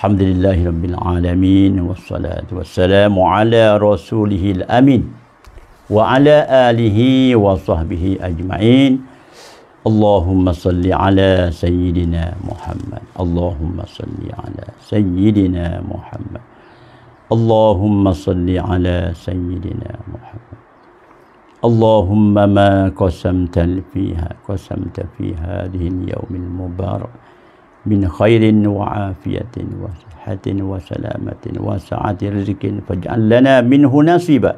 alhamdulillahirabbil alamin wassalatu wassalamu ala rasulihil amin wa ala alihi wa sahbihi ajma'in Allahumma salli ala Sayyidina Muhammad Allahumma salli ala Sayyidina Muhammad Allahumma salli ala Sayyidina Muhammad اللهم ما قسمت فيها قسمت في هذه اليوم المبارك من خير وعافية وصحة وسلامة وسعة رزق فاجعل لنا منه نصيبا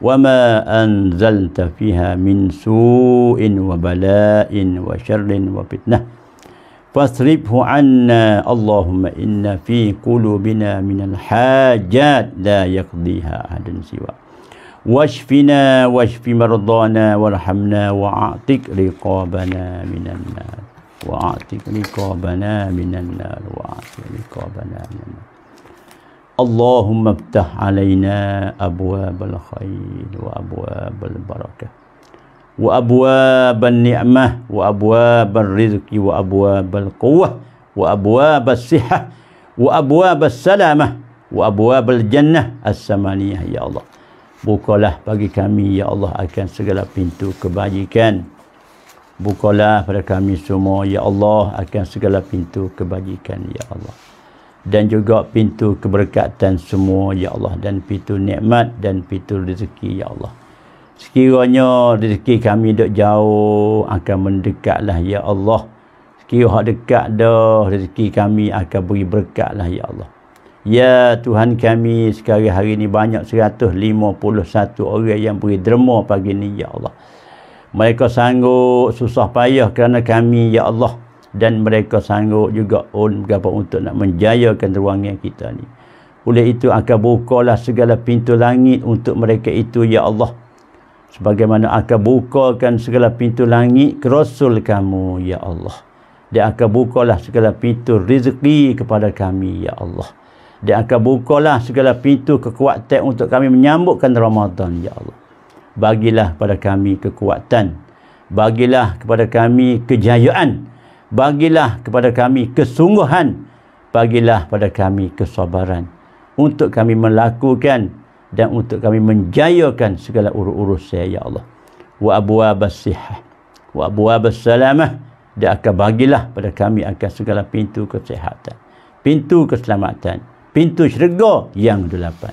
وما أنزلت فيها من سوء وبلاء وشر وفتنة فاصرفه عنا اللهم إن في قلوبنا من الحاجات لا يقضيها أحد سواك واشفنا واشف مرضانا وارحمنا واعتق رقابنا من النار واعتق رقابنا من النار واعتق رقابنا من النار اللهم افتح علينا ابواب الخير وابواب البركه وابواب النعمه وابواب الرزق وابواب القوه وابواب الصحه وابواب السلامه وابواب الجنه الثمانيه يا الله Bukalah bagi kami ya Allah akan segala pintu kebajikan. Bukalah pada kami semua ya Allah akan segala pintu kebajikan ya Allah. Dan juga pintu keberkatan semua ya Allah dan pintu nikmat dan pintu rezeki ya Allah. Sekiranya rezeki kami dok jauh akan mendekatlah ya Allah. Sekiranya dekat dah rezeki kami akan beri berkatlah ya Allah. Ya Tuhan kami sekali hari ini banyak 151 orang yang beri derma pagi ini Ya Allah mereka sanggup susah payah kerana kami Ya Allah dan mereka sanggup juga on berapa untuk nak menjayakan ruangan kita ni oleh itu akan bukalah segala pintu langit untuk mereka itu Ya Allah sebagaimana akan bukakan segala pintu langit ke Rasul kamu Ya Allah dia akan bukalah segala pintu rezeki kepada kami Ya Allah dia akan bukalah segala pintu kekuatan untuk kami menyambutkan Ramadan ya Allah bagilah kepada kami kekuatan bagilah kepada kami kejayaan bagilah kepada kami kesungguhan bagilah kepada kami kesabaran untuk kami melakukan dan untuk kami menjayakan segala urus-urus saya ya Allah wa Abu as-sihah wa Abu as-salamah dia akan bagilah pada kami akan segala pintu kesihatan pintu keselamatan pintu syurga yang delapan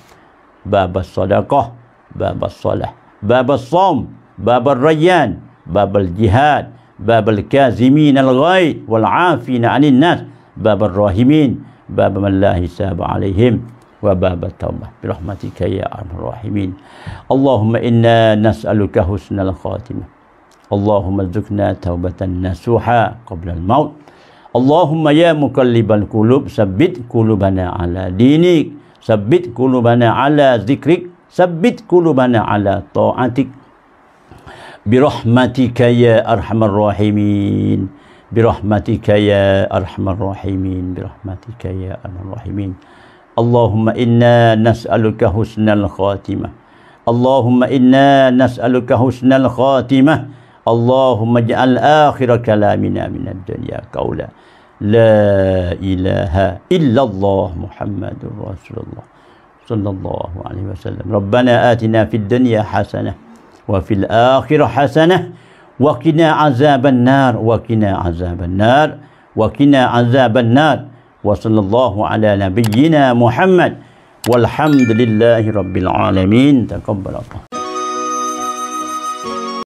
bab sedekah bab solat bab saum bab rayyan bab jihad bab kazimin al ghaib wal afina anin nas bab rahimin bab man la hisab alaihim wa bab taubah bi rahmatika ya arhamar rahimin allahumma inna nas'aluka husnal khatimah اللهم ارزقنا توبة نصوحا قبل الموت Allahumma ya mukallibal kulub sabit kulubana ala dinik sabit kulubana ala zikrik sabit kulubana ala ta'atik birahmatika ya arhamar rahimin birahmatika ya arhamar rahimin birahmatika ya arhamar rahimin Allahumma inna nas'aluka husnal khatimah Allahumma inna nas'aluka husnal khatimah اللهم اجعل آخر كلامنا من الدنيا قولا لا إله إلا الله محمد رسول الله صلى الله عليه وسلم ربنا آتنا في الدنيا حسنة وفي الآخرة حسنة وقنا عذاب النار وقنا عذاب النار وقنا عذاب النار وصلى الله على نبينا محمد والحمد لله رب العالمين تقبل الله